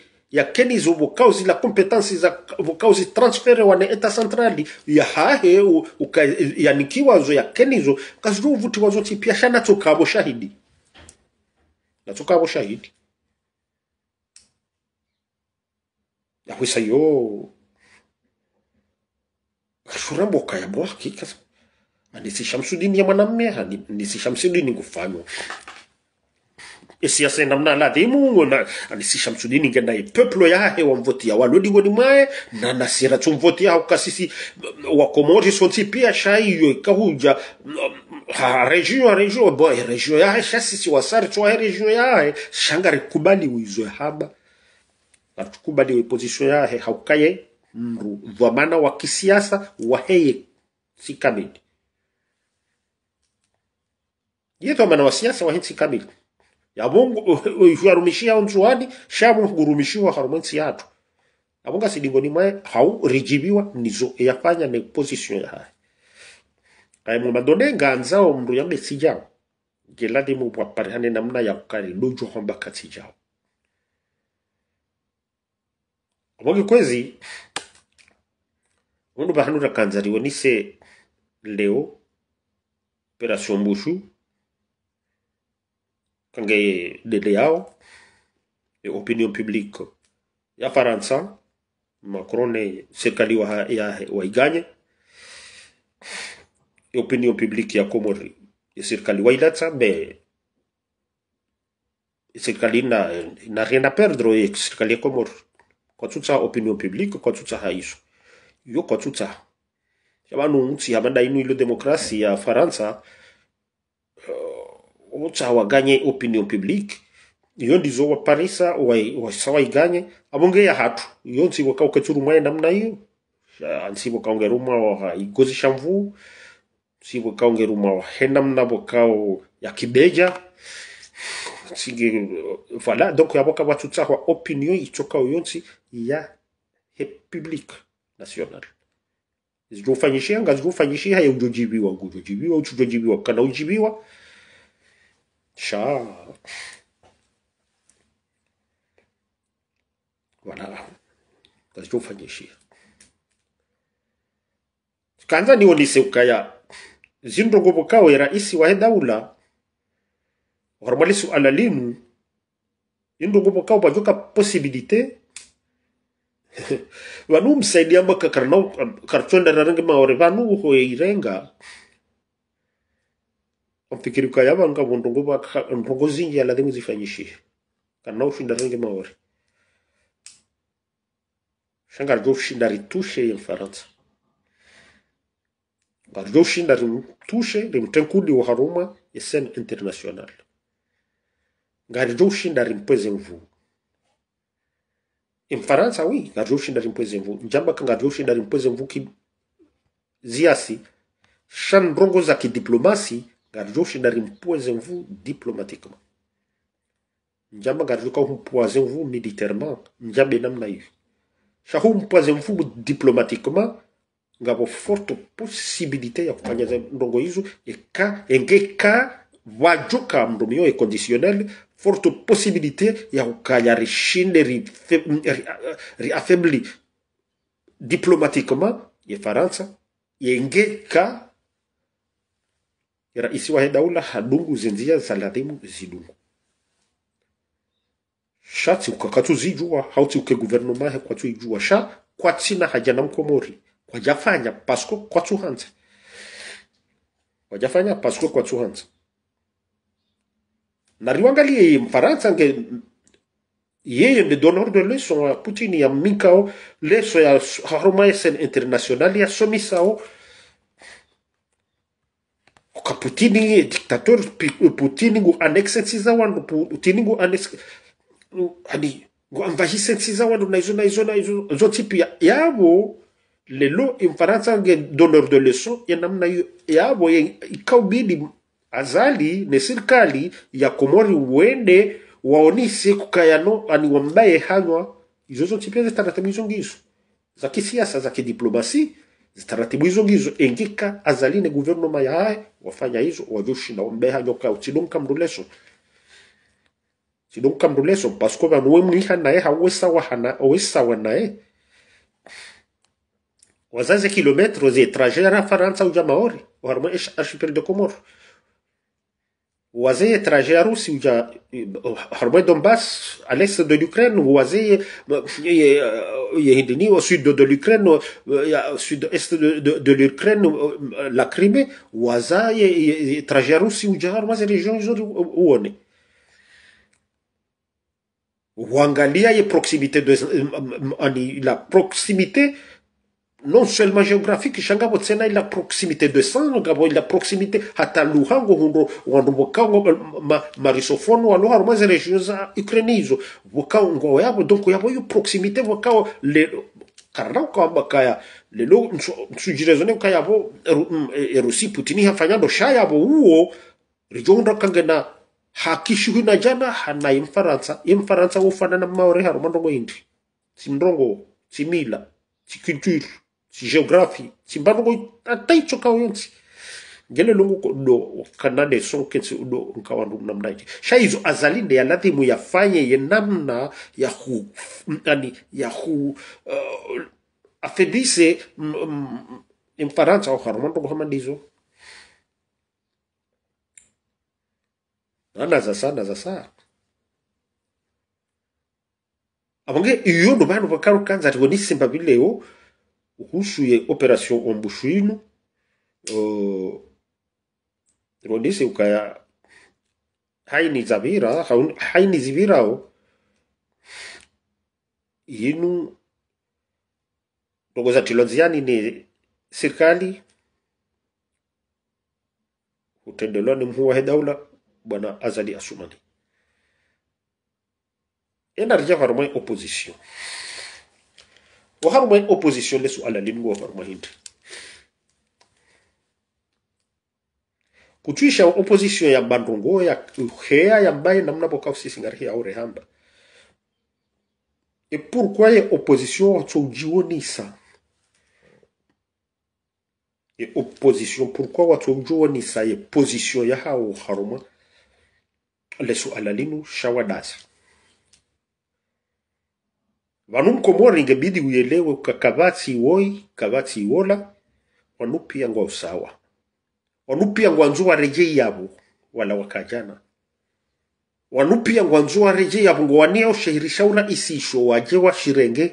yakeni zo vokao la kompetansi za vokao zitransferewa ne eta santrali yahahe yanikiwazo yakeni izo kaziro uvutiwazo tipiasha natso kavo shahidi natso kavo shahidi yahwisa yo kashuramboka ya bwaki kasa anisi shamsudini ya mwanamme anisi shamsudini kufanywa esiasa endamina la deimungu na anisisha msudininge naye peplo yahe wamvotia walodingoni mae na nasira tsumvotia haukasisi wakomori sonsi pia shaiyo ikahuja region a region bo eh, region yahe shasisi wasari tswahe region yahe shangari kubaliwe izwe haba atukubaliwe position yahe haukaye mru dhamana wa kisiasa waheye sikamili ye dhamana wa siasa wahe yabungu yarumishia mzuhadi shabu gurumishiwa harumwensi yatu abonga sidingo ni mae hau rijibiwa nizo yafanya ne position ya hai kai mu madone ganza o mru yambe sijao geladi mu bwa parhane namna ya kukari lujo homba katijao abonga kwezi undu bahanu rakanzariwe nise leo pera sombushu kangay yao e opinion publique ya Faransa Macron ne serikali wa ya waiganye e opinion publique ya Komori e serikali wailatsa be serikali na na rien a perdre e serikali Komori kwa tutsa opinion publique kwa tutsa haiso yo kwa tutsa yabanu nchi hamanda inu ilo demokrasi ya Faransa omutsawaganye opinion publique yondizo wa parisa wasawaiganye abonge ya hatu yonsi waka uketsuru mwaye namna hiyo ansi waka ungeruma wa igozi shamvu si waka ungeruma wa henamna bokao ya kibeja sige voilà donc yaboka batutsa wa opinion itsoka yonsi ya republique nationale zijofanyishia ngazijofanyishia hayo ujojibiwa ujojibiwa ujojibiwa kana ujibiwa Chat. Voilà. Tachofanyishira. Kanza niwo niseukaya. Zindogobokawe raisi wa daula. Warwali suala linu. Indogobokao bajoka possibilité vanhu musaidia makakarina karitsonda rarange maore vanhu hoirenga opikiruka yabanga buntu nguba ntongo zingi aladhi muzifanyishihe kana ushinda rangi maori shanga arjo ushinda ritushe ye mfaransa arjo ushinda rimtushe rimtenkudi uharuma yesen international ngarjo ushinda rimpweze mvuu mfaransa wi ngarjo ushinda rimpweze mvu njamba mvuu njambaka ngarjo ushinda rimpweze mvu ki ziasi shan rongo za kidiplomasi Garjo, je vous diplomatiquement. Njamba garjo ka vous militairement. Njambe nam naïf. Chaque humpoise vous diplomatiquement, ngabo forte possibilité ya kufanyaza ndongo hizo eka engeka wajoka mdomio e conditionnel forte possibilité ya kukanya rishinde riaffaibli diplomatiquement ye faransa yengeka isy hadongo sa tsy Rais wa daula hadungu zenziya zalarimu zidungu. Sha tsiuka katuzijua hau tsiuke guvernoma he kwatu ijua sha kwatsina hajana mkomori kwajafanya pasko kwatsuhanza wajafanya pasko kwatsuhanza nariwangalie yeye mfaransa nge yeye nde donneur de leçon ya putini ya mikao leso ya harumaesen international ya somisao ka putini dictateur putini ngu annexe ntsiza wandu putini ngu annexe hani ngu amvahise ntsiza wandu na izo na izo na izo zo tipi yabo lelo imfaransa e nge donneur de leçon ya namna hiyo yabo ikaubidi azali ne serikali ya komori uende waonise kukayano ani wambaye hanywa izozo tipia za taratibu hizo ngizo za kisiasa za kidiplomasi zitaratibu hizo ngizo engika azaline guvernoma yahaye wafanya hizo na ombeha nyoka chidonka mruleso chidonka mruleso pasko vanu nae hawesa wa hana wa nae wazaze kilometro zetrajera faransa uja maori waharuma archipel de comore Wazay est trajet à Roussi, ou d'un, euh, à l'est de l'Ukraine, ou à Zay est, euh, euh, euh, au sud de l'Ukraine, euh, euh, au sud-est de, l'Ukraine, euh, la Crimée, ou à Zay est, trajet à Roussi, ou d'un, à Zay est région où on est. Wangalia est proximité de, est, euh, euh, la proximité, non seulement géographique shanga botsena ila proximité de sang ngabo ila proximité hata luhango hundo wandu bokango euh, ma, marisofono wa luharo maze region za Ukraine hizo bokango yabo donc yabo yo proximité bokao le karna kwamba kaya lelo msujirezo putini uo rijonda kangena na jana hana imfaransa imfaransa ufana na maore haro mandongo indi simrongo simila si géographie tsy mbanongo ataitso akao igny tsy ngele longoko udo kanane soketsy udo nkawa ndumna mnaje shaizo azalinde ya lazima yafanye ye namna ya hu ani ya hu uh, afedise mfaransa au harumando kuhamandizo nanaza sa naza sa avange iyo ndo banu vakarukanza ati wenisimba vileo husu operation ombushuinu uh, rodise ukaya haini zavira haini zivirao yinu rogoza tilonziani ni serikali hutendelewa ni mkuu wa daula bwana Azali Asumani enarija varomwe opposition wa har mahin opposition le suala limgu wa har mahin kuchwisha opposition ya bandungo ya uhea ya mbaye namna boka usisi ngari hiya ure hamba e pourquoi ye opposition e wa tsoujiwonisa ye opposition pourquoi wa tsoujiwonisa ye position ya hao haruma le suala linu shawadasa Vanumkomora ingebidi uelewe kakavati iwoi kavati iwola wanupiyangwa usawa wanupiyangwa nzu wareje yavo wala wakajana wanupiyangwa nzu wareje yavo ngo wania isisho waje washirenge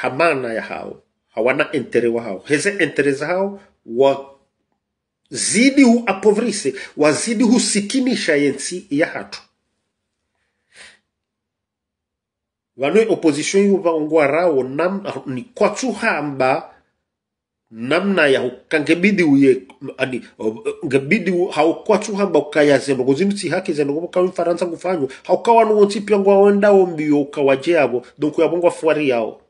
hamana ya hao hawana entere wa hao heze entere za hao wazidi huapovrise wazidi husikinisha yensi ya hatu vanoi opposition yu vaongoa rao nam, ni kwachuha hamba namna ya kangebidi uye ani ngebidi haukwachu hamba ukaya zeno kuzimsi haki zeno kwa kawi faransa kufanywa haukawa nuko tipi ngwa wenda ombi ukawaje abo donc yabongwa fwari yao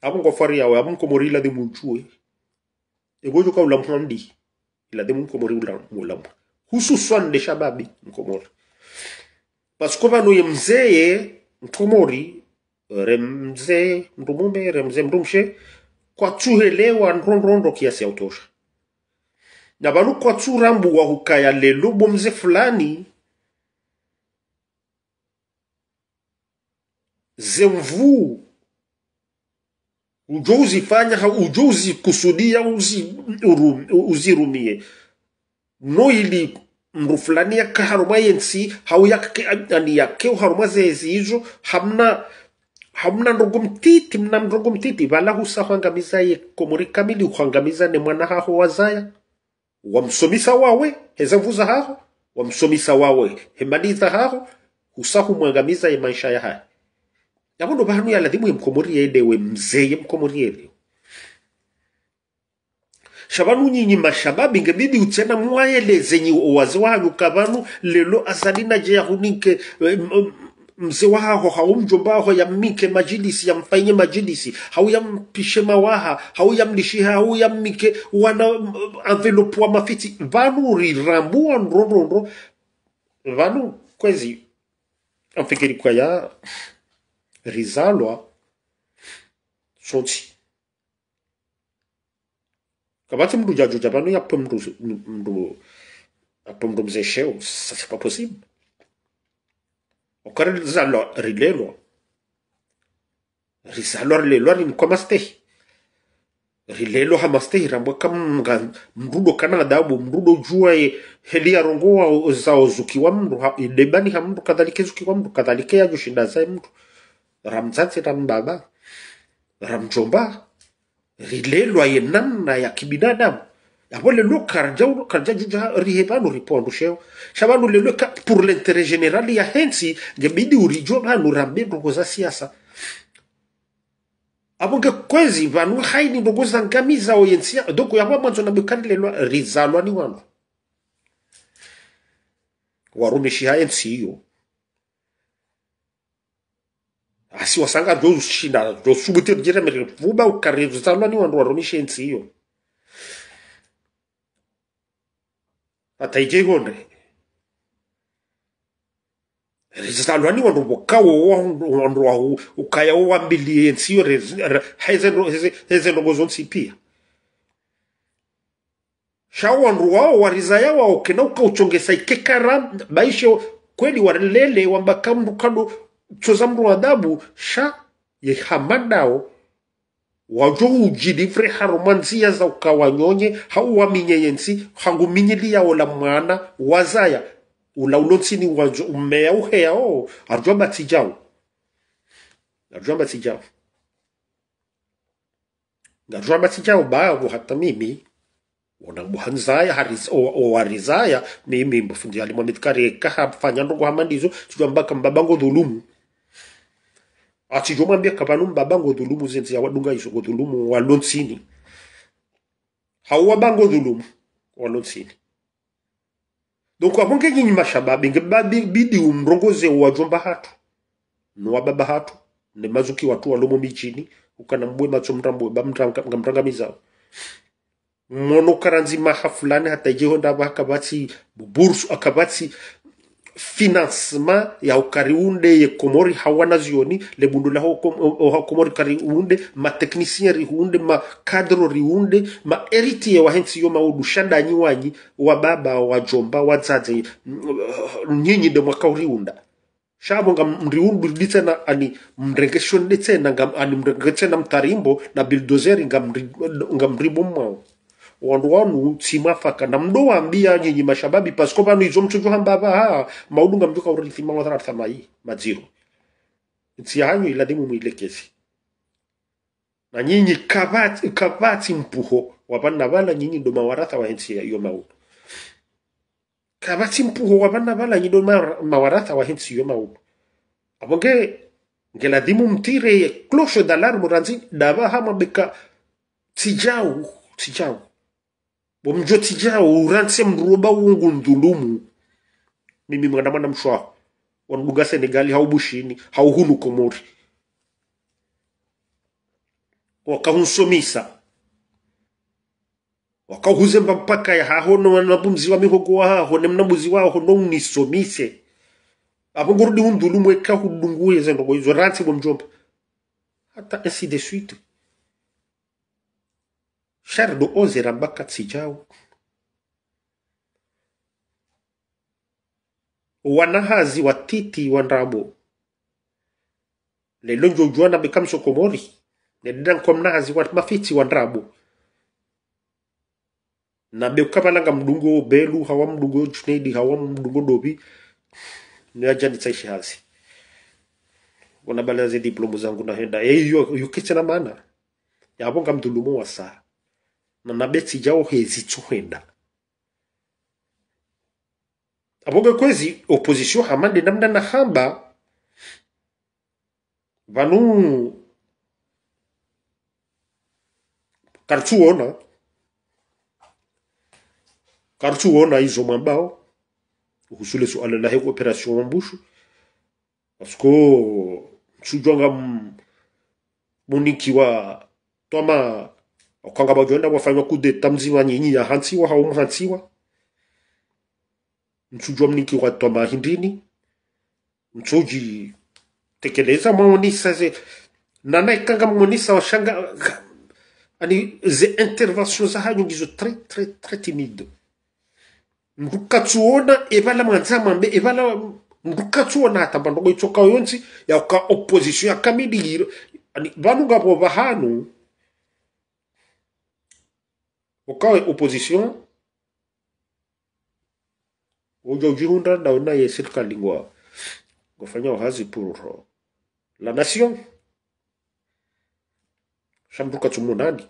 abo ngwa fwari yao abo abongwa morila de munchue egojo ka ulamhandi ila de munko morila mulamu hususan de shababi mkomola pasiko pano ye mzee mthomori remzee mndu mume remzee mndu mshe kwachuhelewa nrondrondo kiasi ya utosha na vanu kwatsura mbuwa hukaya lelo mze fulani ze mvuu ujo uzifanya ujo uzikusudia uzirumie uzi no ili mndu fulani kaharuma yensi hauyakake ani keu haruma zezi izu hamna hamna ndugu mtiti mna ndugu mtiti vala husa huangamiza ye komori kamili huangamiza ne mwana haho wazaya wamsomisa wawe hezavuza haho wamsomisa wawe hemaliza haho husa humwangamiza ye maisha ya haya ya ladhimu ye yaladhimu ye yedewe mzee yemkomori yedewe nyinyi mashababi ngebidi utsena mwaele zenyi uwazi wahaluka kabanu lelo azali naje yahunike eh, mzee waho haumjomba ya yammike majilisi yamfainye majilisi mpishe mawaha ya mike wana wa mafiti vanu rirambua nrororo vanu kwezi amfikiri ya rizalwa sotsi Kabati mtu jajuja pano yape mtu mtu ape mtu mzee cheo, c'est pas possible. zalo rilelwa. Risalo rilelo ni mkoma stehi. Rilelo hamastehi rambo kam do kana adabu do jua ye heli arongoa zao zukiwa mtu debani ha e mtu kadhalike zukiwa mtu kadhalike yajushinda zae mtu ramzansi rambaba ramjomba rile ye namna ya kibinadamu ambao lelo karanja karanja rihebanu ripondu sheo le lelo pour l'intérêt général ya hensi jabidi urijo banu rambe ko sa siasa ke kwezi vanu haini ndogo za ngamiza oyensia ya yabo manzo na bukani riza rizalwa ni wano warumishi hensi hiyo asiwasanga dzozushinda dzosubuti rijeremerere vuba ukarire zvisanwaniwa ndowariro mishensi iyo ataije ihonre rizitalwaniwa ndovokawo androahu ukayawo wambili yensiyo hezendongo zonsipia shawandru wao warizaya wao kena ukauchongesa ikekara baishe kweli warelele wamba kandu kando chozamru adabu sha ye yehamandao wajohuji fre haroma ya za ukawanyonye hau hangu hauwaminyeyensi ya ola mwana wazaya ula ni ulaulonsini wanjo ummeya uheyao arjwa batsijawo arjwa batsijawo ngarjwa batsijawo bago hata mimi wana mwanzaya hariz, owarizaya mimi mbufundi mbufunzi alimwamitikare kahafanya ndongo hamandizo chijwa mbaka mbabango dhulumu achijomwambia kapanumba mbabango dhulumu zinzi zenzi awadunga izo dhulumu walonsini hawa bango dhulumu walonsini donc aponge nyinyi mashababi bidi umrongoze wa jomba hatu baba hatu ne mazuki watu walomo michini ukana mbwe macho mtambwe bamtangamizawo mono karanzi mahafulani hata jeho ndaba akabatsi bubursu akabati financement ya ukariunde ye komori hawana zioni le bundula ho komori kariunde ma technicien riunde ma kadro riunde ma eriti ye wahensi yo maudu shandanyi wanyi wa baba wa jomba wa dzadze nyinyi mm, de mwaka uriunda shabo nga mriundu na ani mrengeshon na nga ani na mtarimbo na bulldozer nga mri, nga mribo mwao wandu wanu tsimwafaka na mdo mndowaambia nyinyi mashababi pasiko pano izo mtsojo ba ha maudunga nga mtuka uri thima wa tharathi mai madziro ntsia hanyu ila dimu mwilekezi na nyinyi kabati kabati mpuho wapanna bala nyinyi ndo mawaratha wa hensia iyo maudu kabati mpuho wapanna bala nyinyi ndo mawaratha wa hensi iyo maudu abonge ngela dimu mtire klosho dalar muranzi dava hama beka tijau tijau bomjo tijao uranse mruba wungu ndhulumu mimi mgandamana mshwao wanduga senegali haubushini hauhulu komori wakahunsomisa wakahuzemba mpaka ya haho nwanabumzi wa mihogo waho haho waho unisomise apo ngurudi hundhulumu eka hudunguye zendogo izo ransi bomjomba hata ainsi de suite Cher Cerdo oserà bakatsichao. Wanahazi watiti wanrabo. Lelonjo juana bekam sokomori. Nedan komnazi wat mafiti wanrabo. Na langa mdungo belu hawa mdungo juneidi hawa mdungo dobi. Niaja nitaishi hazi. Wanabalaze diplomu zangu na henda. Eyo yukitena mana. Ya wonga mdulumu wa saa na nabetsi jawo hezitsuhenda aboga kwezi opposition hamande namna na hamba vanu karituona karituona izo mwambao husule suala la heko operation mambushu pasko muniki wa toma okanga bajoenda wafanywa coup d'etat mzinga nyinyi yahansiwa haumuhansiwa mchujwa mnikiwa twa mahindini mchuji tekeleza maonisa ze nana ikanga maonisa washanga ani ze intervention za hanyu ngizo très très très timide ndukatsuona evala manzamambe evala ndukatsuona hatamba ndongo itsoka yonsi yauka opposition yakamidihiro ani vanhu ngavo va Ukawe opposition uja ujihunda na unaye serikali ngwa gofanya uhazi puro la nation shambuka tsumunani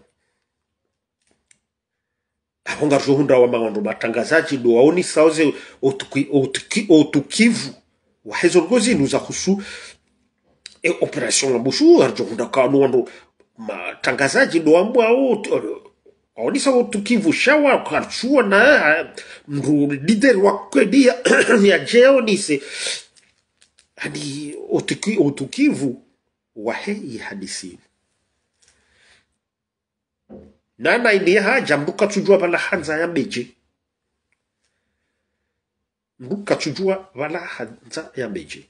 aho ngarjuhunda wa maondo batangazaji do waoni sauze otukivu wahezo rgozi nuza husu e operation la bushu arjuhunda kanu wando matangazaji do ambwa aonisa shawa kachua na mndu lider wakedia ya jeo nise hadi otuki, otukivu wahe na nana ini haja mbuka tujua vala hanza ya meje mbuka tujua vala hanza ya meje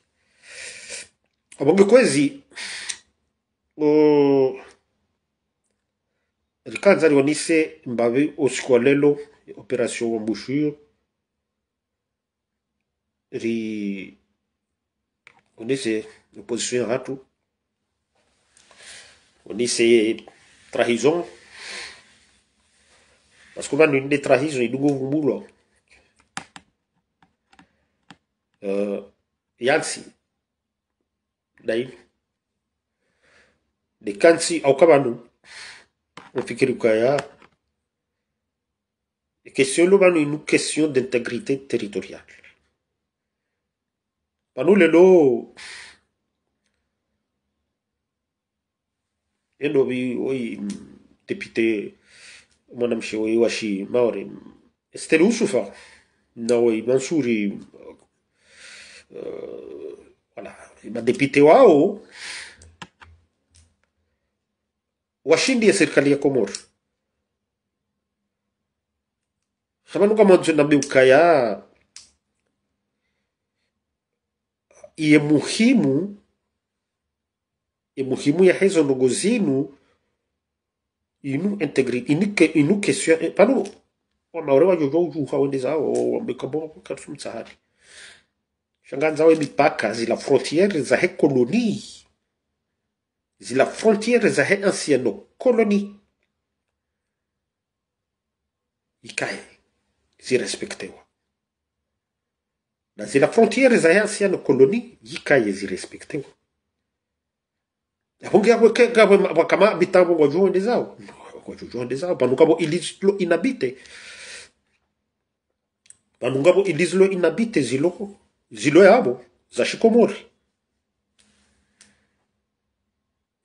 abonge kwezi o Rikani zany hoanisy mbabe au alelo opération embouchure on ry hoanisy opposition dit c'est e trahison. Parce qu'on va une trahison il e nous boulot. Euh, yansi dai de kansi au kabanu Ofikirukaya les questions une question d'intégrité territoriale. Panu et enobi oi député washi maori euh, voilà ma député wao washindi ya serikali ya komor hamanuka manzo nabiuka ya iye muhimu iye muhimu ya hizo ndugu zinu inu integri inike inu kestion eh, pano wanaore wajojo ujuha wende zao wamekabona kwa karsum sahari mipaka zila frontiere za hekoloni la la frontière za hay y colonie, y respecte respectewa na si la frontière zahay ancienno kôlônia y zay respectewa ahonge gawe zao ilizlo inabite il ilizlo zilo zilo za shikomori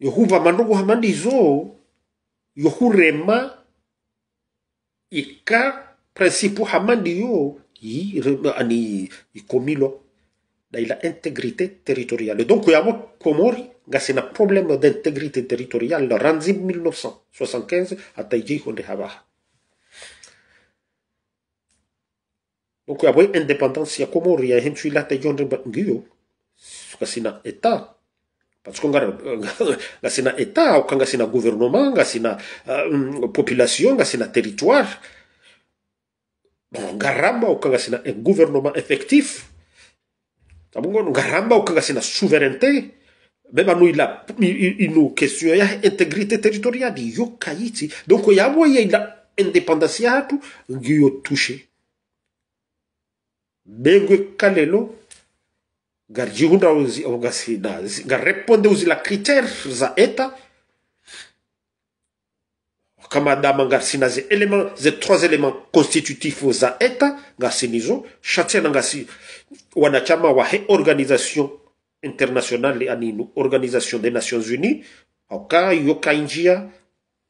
yohuva mandugu hamandizo yohurema ika principe hamandiyo ani ikomilo da ila intégrité territoriale donc yamo komori gasina problème d'intégrité territoriale ranzi 1975 hata iji honde habaha donc yabo indépendance ya komori ya hemswila ta jonde ngiyo sukasina état parce qu'on a la sina état oka nga sina gouvernement nga sina euh, hum, population nga sina territoire bon ou ramba oka nga un gouvernement effectif abongo nga ou quand nga sina souveraineté il nu ila inu question ya intégrité territoriale yo kaiti donc yabo ya ila indépendance touché mais tushe bengwe kalelo gajiunda ugasida gareponde la critère za eta kama dama ngasi na ze éléments ze trois éléments constitutifs za eta ngasi nizo shatia na ngasi wanachama wa he organisation internationale aninu organisation des nations unies ka yoka injia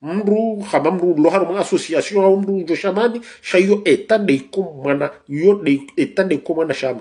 mru hama mru association au mru jo shamani shayo eta de ikomana yo de eta de ikomana shama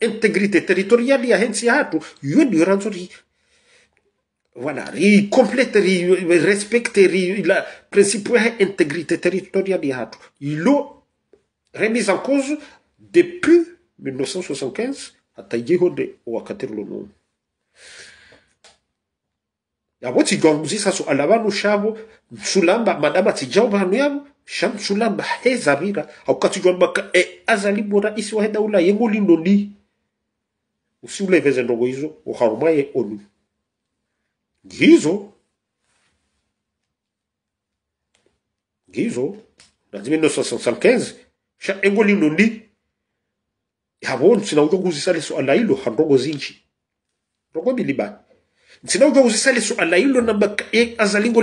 intégrité territoriale ya hen si hatu ransori voilà ri complète ri respecte ri la principe ya hein, intégrité territoriale ya hatu ilo remise en cause depuis 1975 hata igihode wakatirlo nomu abo tsigwanguzisa so ala bantu shabo nsulamba madaba tsijao bantu Shamsulamba, sha nsulamba hezavira aukatsigwambaka e azali bora isi waheda ula yengo li. usiuleveze ndogo hizo uharumaye onu ngizo ngizo na 1975 sha engo lino ndi yabona tsina leso alailo handogo zinji ndogo bilibani tsina ujoguuzisa leso alailo na e azalingo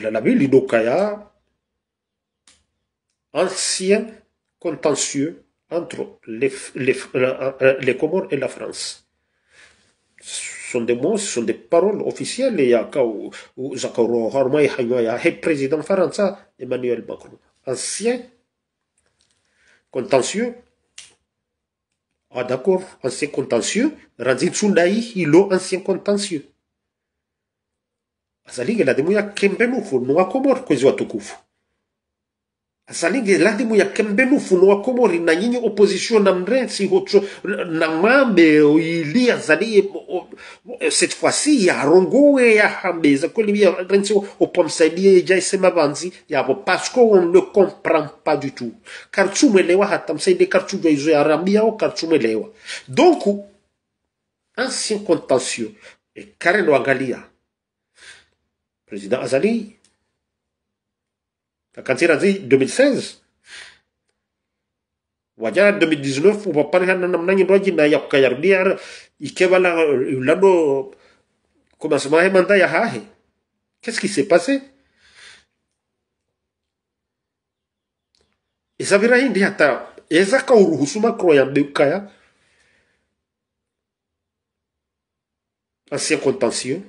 La ville un ancien contentieux entre les, les, euh, les, Comores et la France. Ce sont des mots, ce sont des paroles officielles. Il y a un président français Emmanuel Macron, ancien contentieux, ah d'accord, ancien contentieux, Ranzi Sundaï, il ancien contentieux azalinge ladimu yake mbemufu nowakomori wa tukufu azalinge ladimu yake mbemufu nowakomori na nyinyi opposition na mrensi opposition na ng'ambe ili azali cette fois-ci Ya yahambeza kweli ya rensi opomsaidia yejaisema vanzi yavo parce qu'on ne comprend pas du tout lewa hata msaidie karitsujwa arabia ou kartoumelewa. donc ancien contentieux e kare galia président Azali. Quand il a 2016, wajara 2019 upapanihana na mnanyi ndwaji na yakukayarudia de ulano komasemahe ya hahe qu'est-ce qui s'est passé ezavira hata eza il makro ya mbeukaya ancien contentieux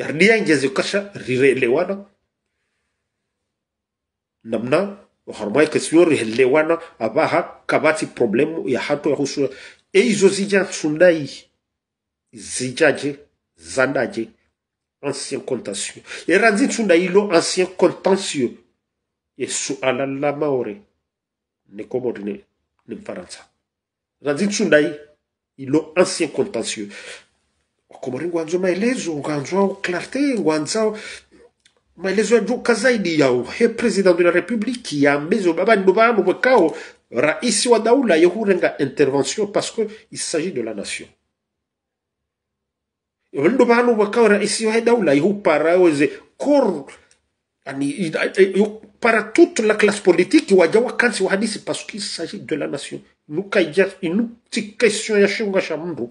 yardiyan rire lewana, namna hormai kasio lewana, abaha kabati problemu ya hatu ya husu eizo zija tsundai zijaje ancien contentieux eranzi tsunda lo ancien contentieux yesu alala maore nekomori ne mfaransa ranzi ilo ancien contentieux kuboresha nguanzo maelezo nguanzo au clarté nguanzo maelezo ya juka zaidi yao he president de la republique yambezo babani bobamo kwekao raisi wa daula yohurenga intervention parce que il s'agit de la nation ndo bano kwa raisi wa daula yohuparaweze kor yani eh, para toute la classe politique waja wakansi wahadisi parce qu'il s'agit de la nation une petite question ya shunga sha mndu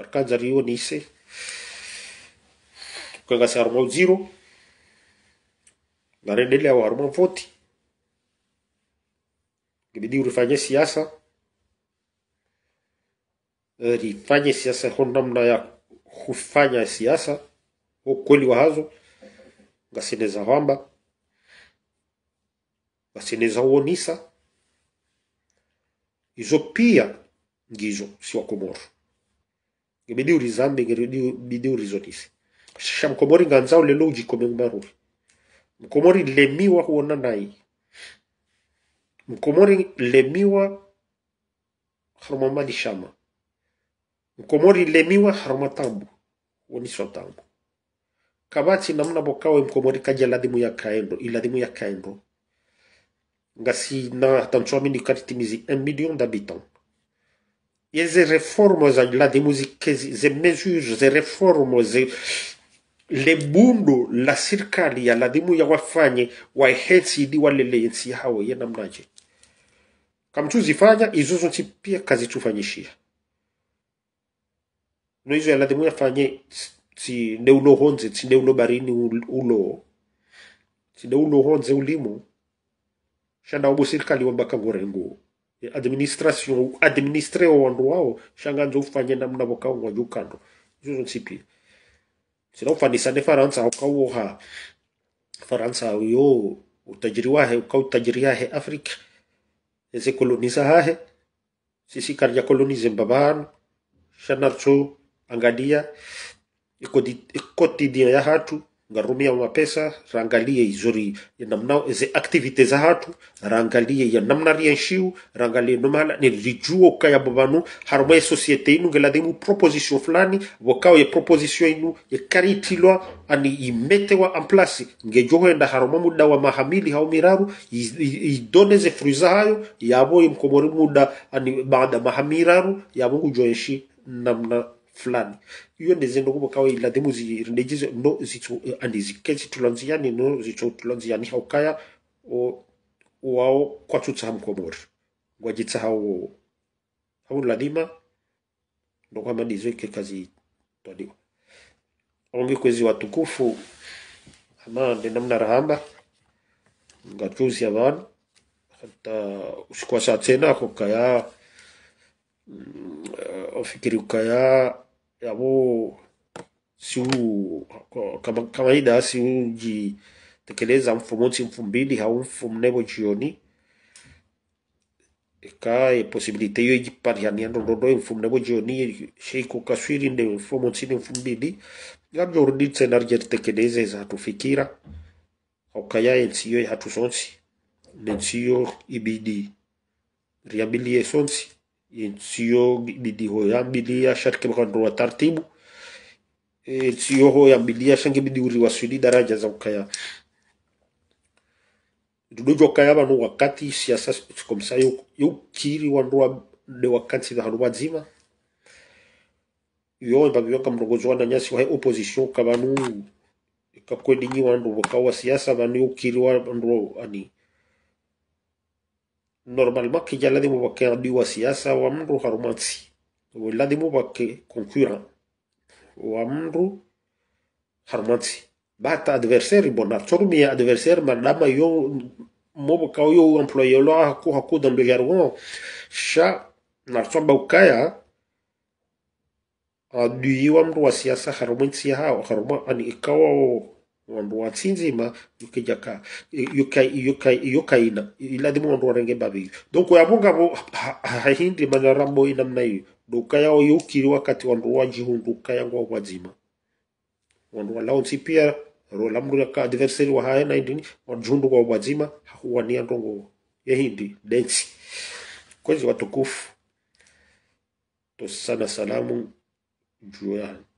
karakajary io anisy kagnasy aromaojiro na ao le aromampôty gny ry fagny siasa ry fagny siasa e honda amina hufanya e siasa ukweli wa hazo ngaseneza hwamba ngaseneza huonisa izo pia ngizo siwa komoro ngebidi urizambe ngebidi urizotise sha mkomori nganzao lelo ujikome ngumaruri mkomori lemiwa huona nai mkomori lemiwa haruma shama mkomori lemiwa haruma tambu woniswa tambu kabatsi namna bokawe mkomori kaja ladhimu ya kaendo iladhimu ya kaendo ngasi na tantswamini kati timizi 1 million d'habitants hizi reformu za la muzike ze mesure ze reformu ze lebundo la serikali ya ladimu ya wafanye waehensi idi walele ensi hawo ye namnaje kamtuzifanya izo zonsi pia kazitufanyishia no izo ya ladimu yafanye tsine ulohonze tsine ulobarini ulo tsine ulohonze ulimu shanda ubo serikali wambaka ngorenguo E, administration administre owandu wao shanganza ufanyena mna vokaungwa yukando izozo ntsipile sila ufanisane faransa ukauoha faransa yo utajiri wahe ukautajiri yahe afrika eze kolonisa hahe sisi karja kolonize mbabanu shanarso angalia ikotidia e e ya hatu Ngarumiao mapesa rangalie izuri ya namnao eze activite za hatu rangalie ya namna rienshiu rangalie nomala ni rijuo kaya babanu bobanu ya societe inu ngeladimu proposition fulani wakao ya proposition inu ya e karitilwa ani imete wa amplasi ngejohenda harumwe muda wa mahamili hao miraru idone ze fruiza hayo ya abo ya mkomori muda ani baada mahamiraru ya yabo ngujoenshi namna fulani hiyo ndi zindu kuvokawa ilazimu zirinde jizo no zitso eh, andi zike zitulanziani no zitsotulanziani haukaya wao kwatsutsa hamkomori ngwajitsa hawo hawo lazima ndo kwamba ndizo ike kazi twadiwa onge kwezi watukufu ama ndi namna rahamba ngatuzi avanu hata usikwasa tena kokaya mm, ofikiri ukaya au siu kama kawaida tekeleza mfumo mosi mfu mbili au mfumo nebo jioni ka e possibilité yo ijipariania ndondo mfumo nebo jioni e, sheiko kaswiri nde mfumo mosi ni mfu mbili ya labda urudi tena tekeleze za tufikira au kaya e ensiyo ya tusonsi ne nensiyo ibidi riabilie sonsi nsiyobidihoyambidia sharke bakandurwa taratibu e, nsiyohoyambidia shange bidiuriwa sudi daraja za ukaya dudujo kaya banu wakati siasa sikomsa yukiri wandua de wakati dhahanu wadzima yo ibagyo kamrogozwa na nyasi wa opposition kabanu kakwedinyi wandu wakawa siasa banu yukiri wandu ani normalement qu'il y a l'adimo bakke en diwa siasa wa mru harumansi wa l'adimo bakke concurrent wa mru harumansi bata adversaire bona chormi adversaire madama yo mobo kao yo employé lo haku haku dans le jargon sha narchwa baukaya adui wa mru wa siasa harumansi hao haruma ani e wandu watsi nzima yukijaka yukaina ilazimu wandu warenge ya donc yavungavo hahindi manarambo inamna hiyo duka yao yukiri wakati wandu wajihunduka yangwa wazima wandu walaonsi pia rolamru ka adversary wa haya naindini wajihunduka wazima hakuwania ndongo yehindi densi kwezi watukufu tosana salamu juu yani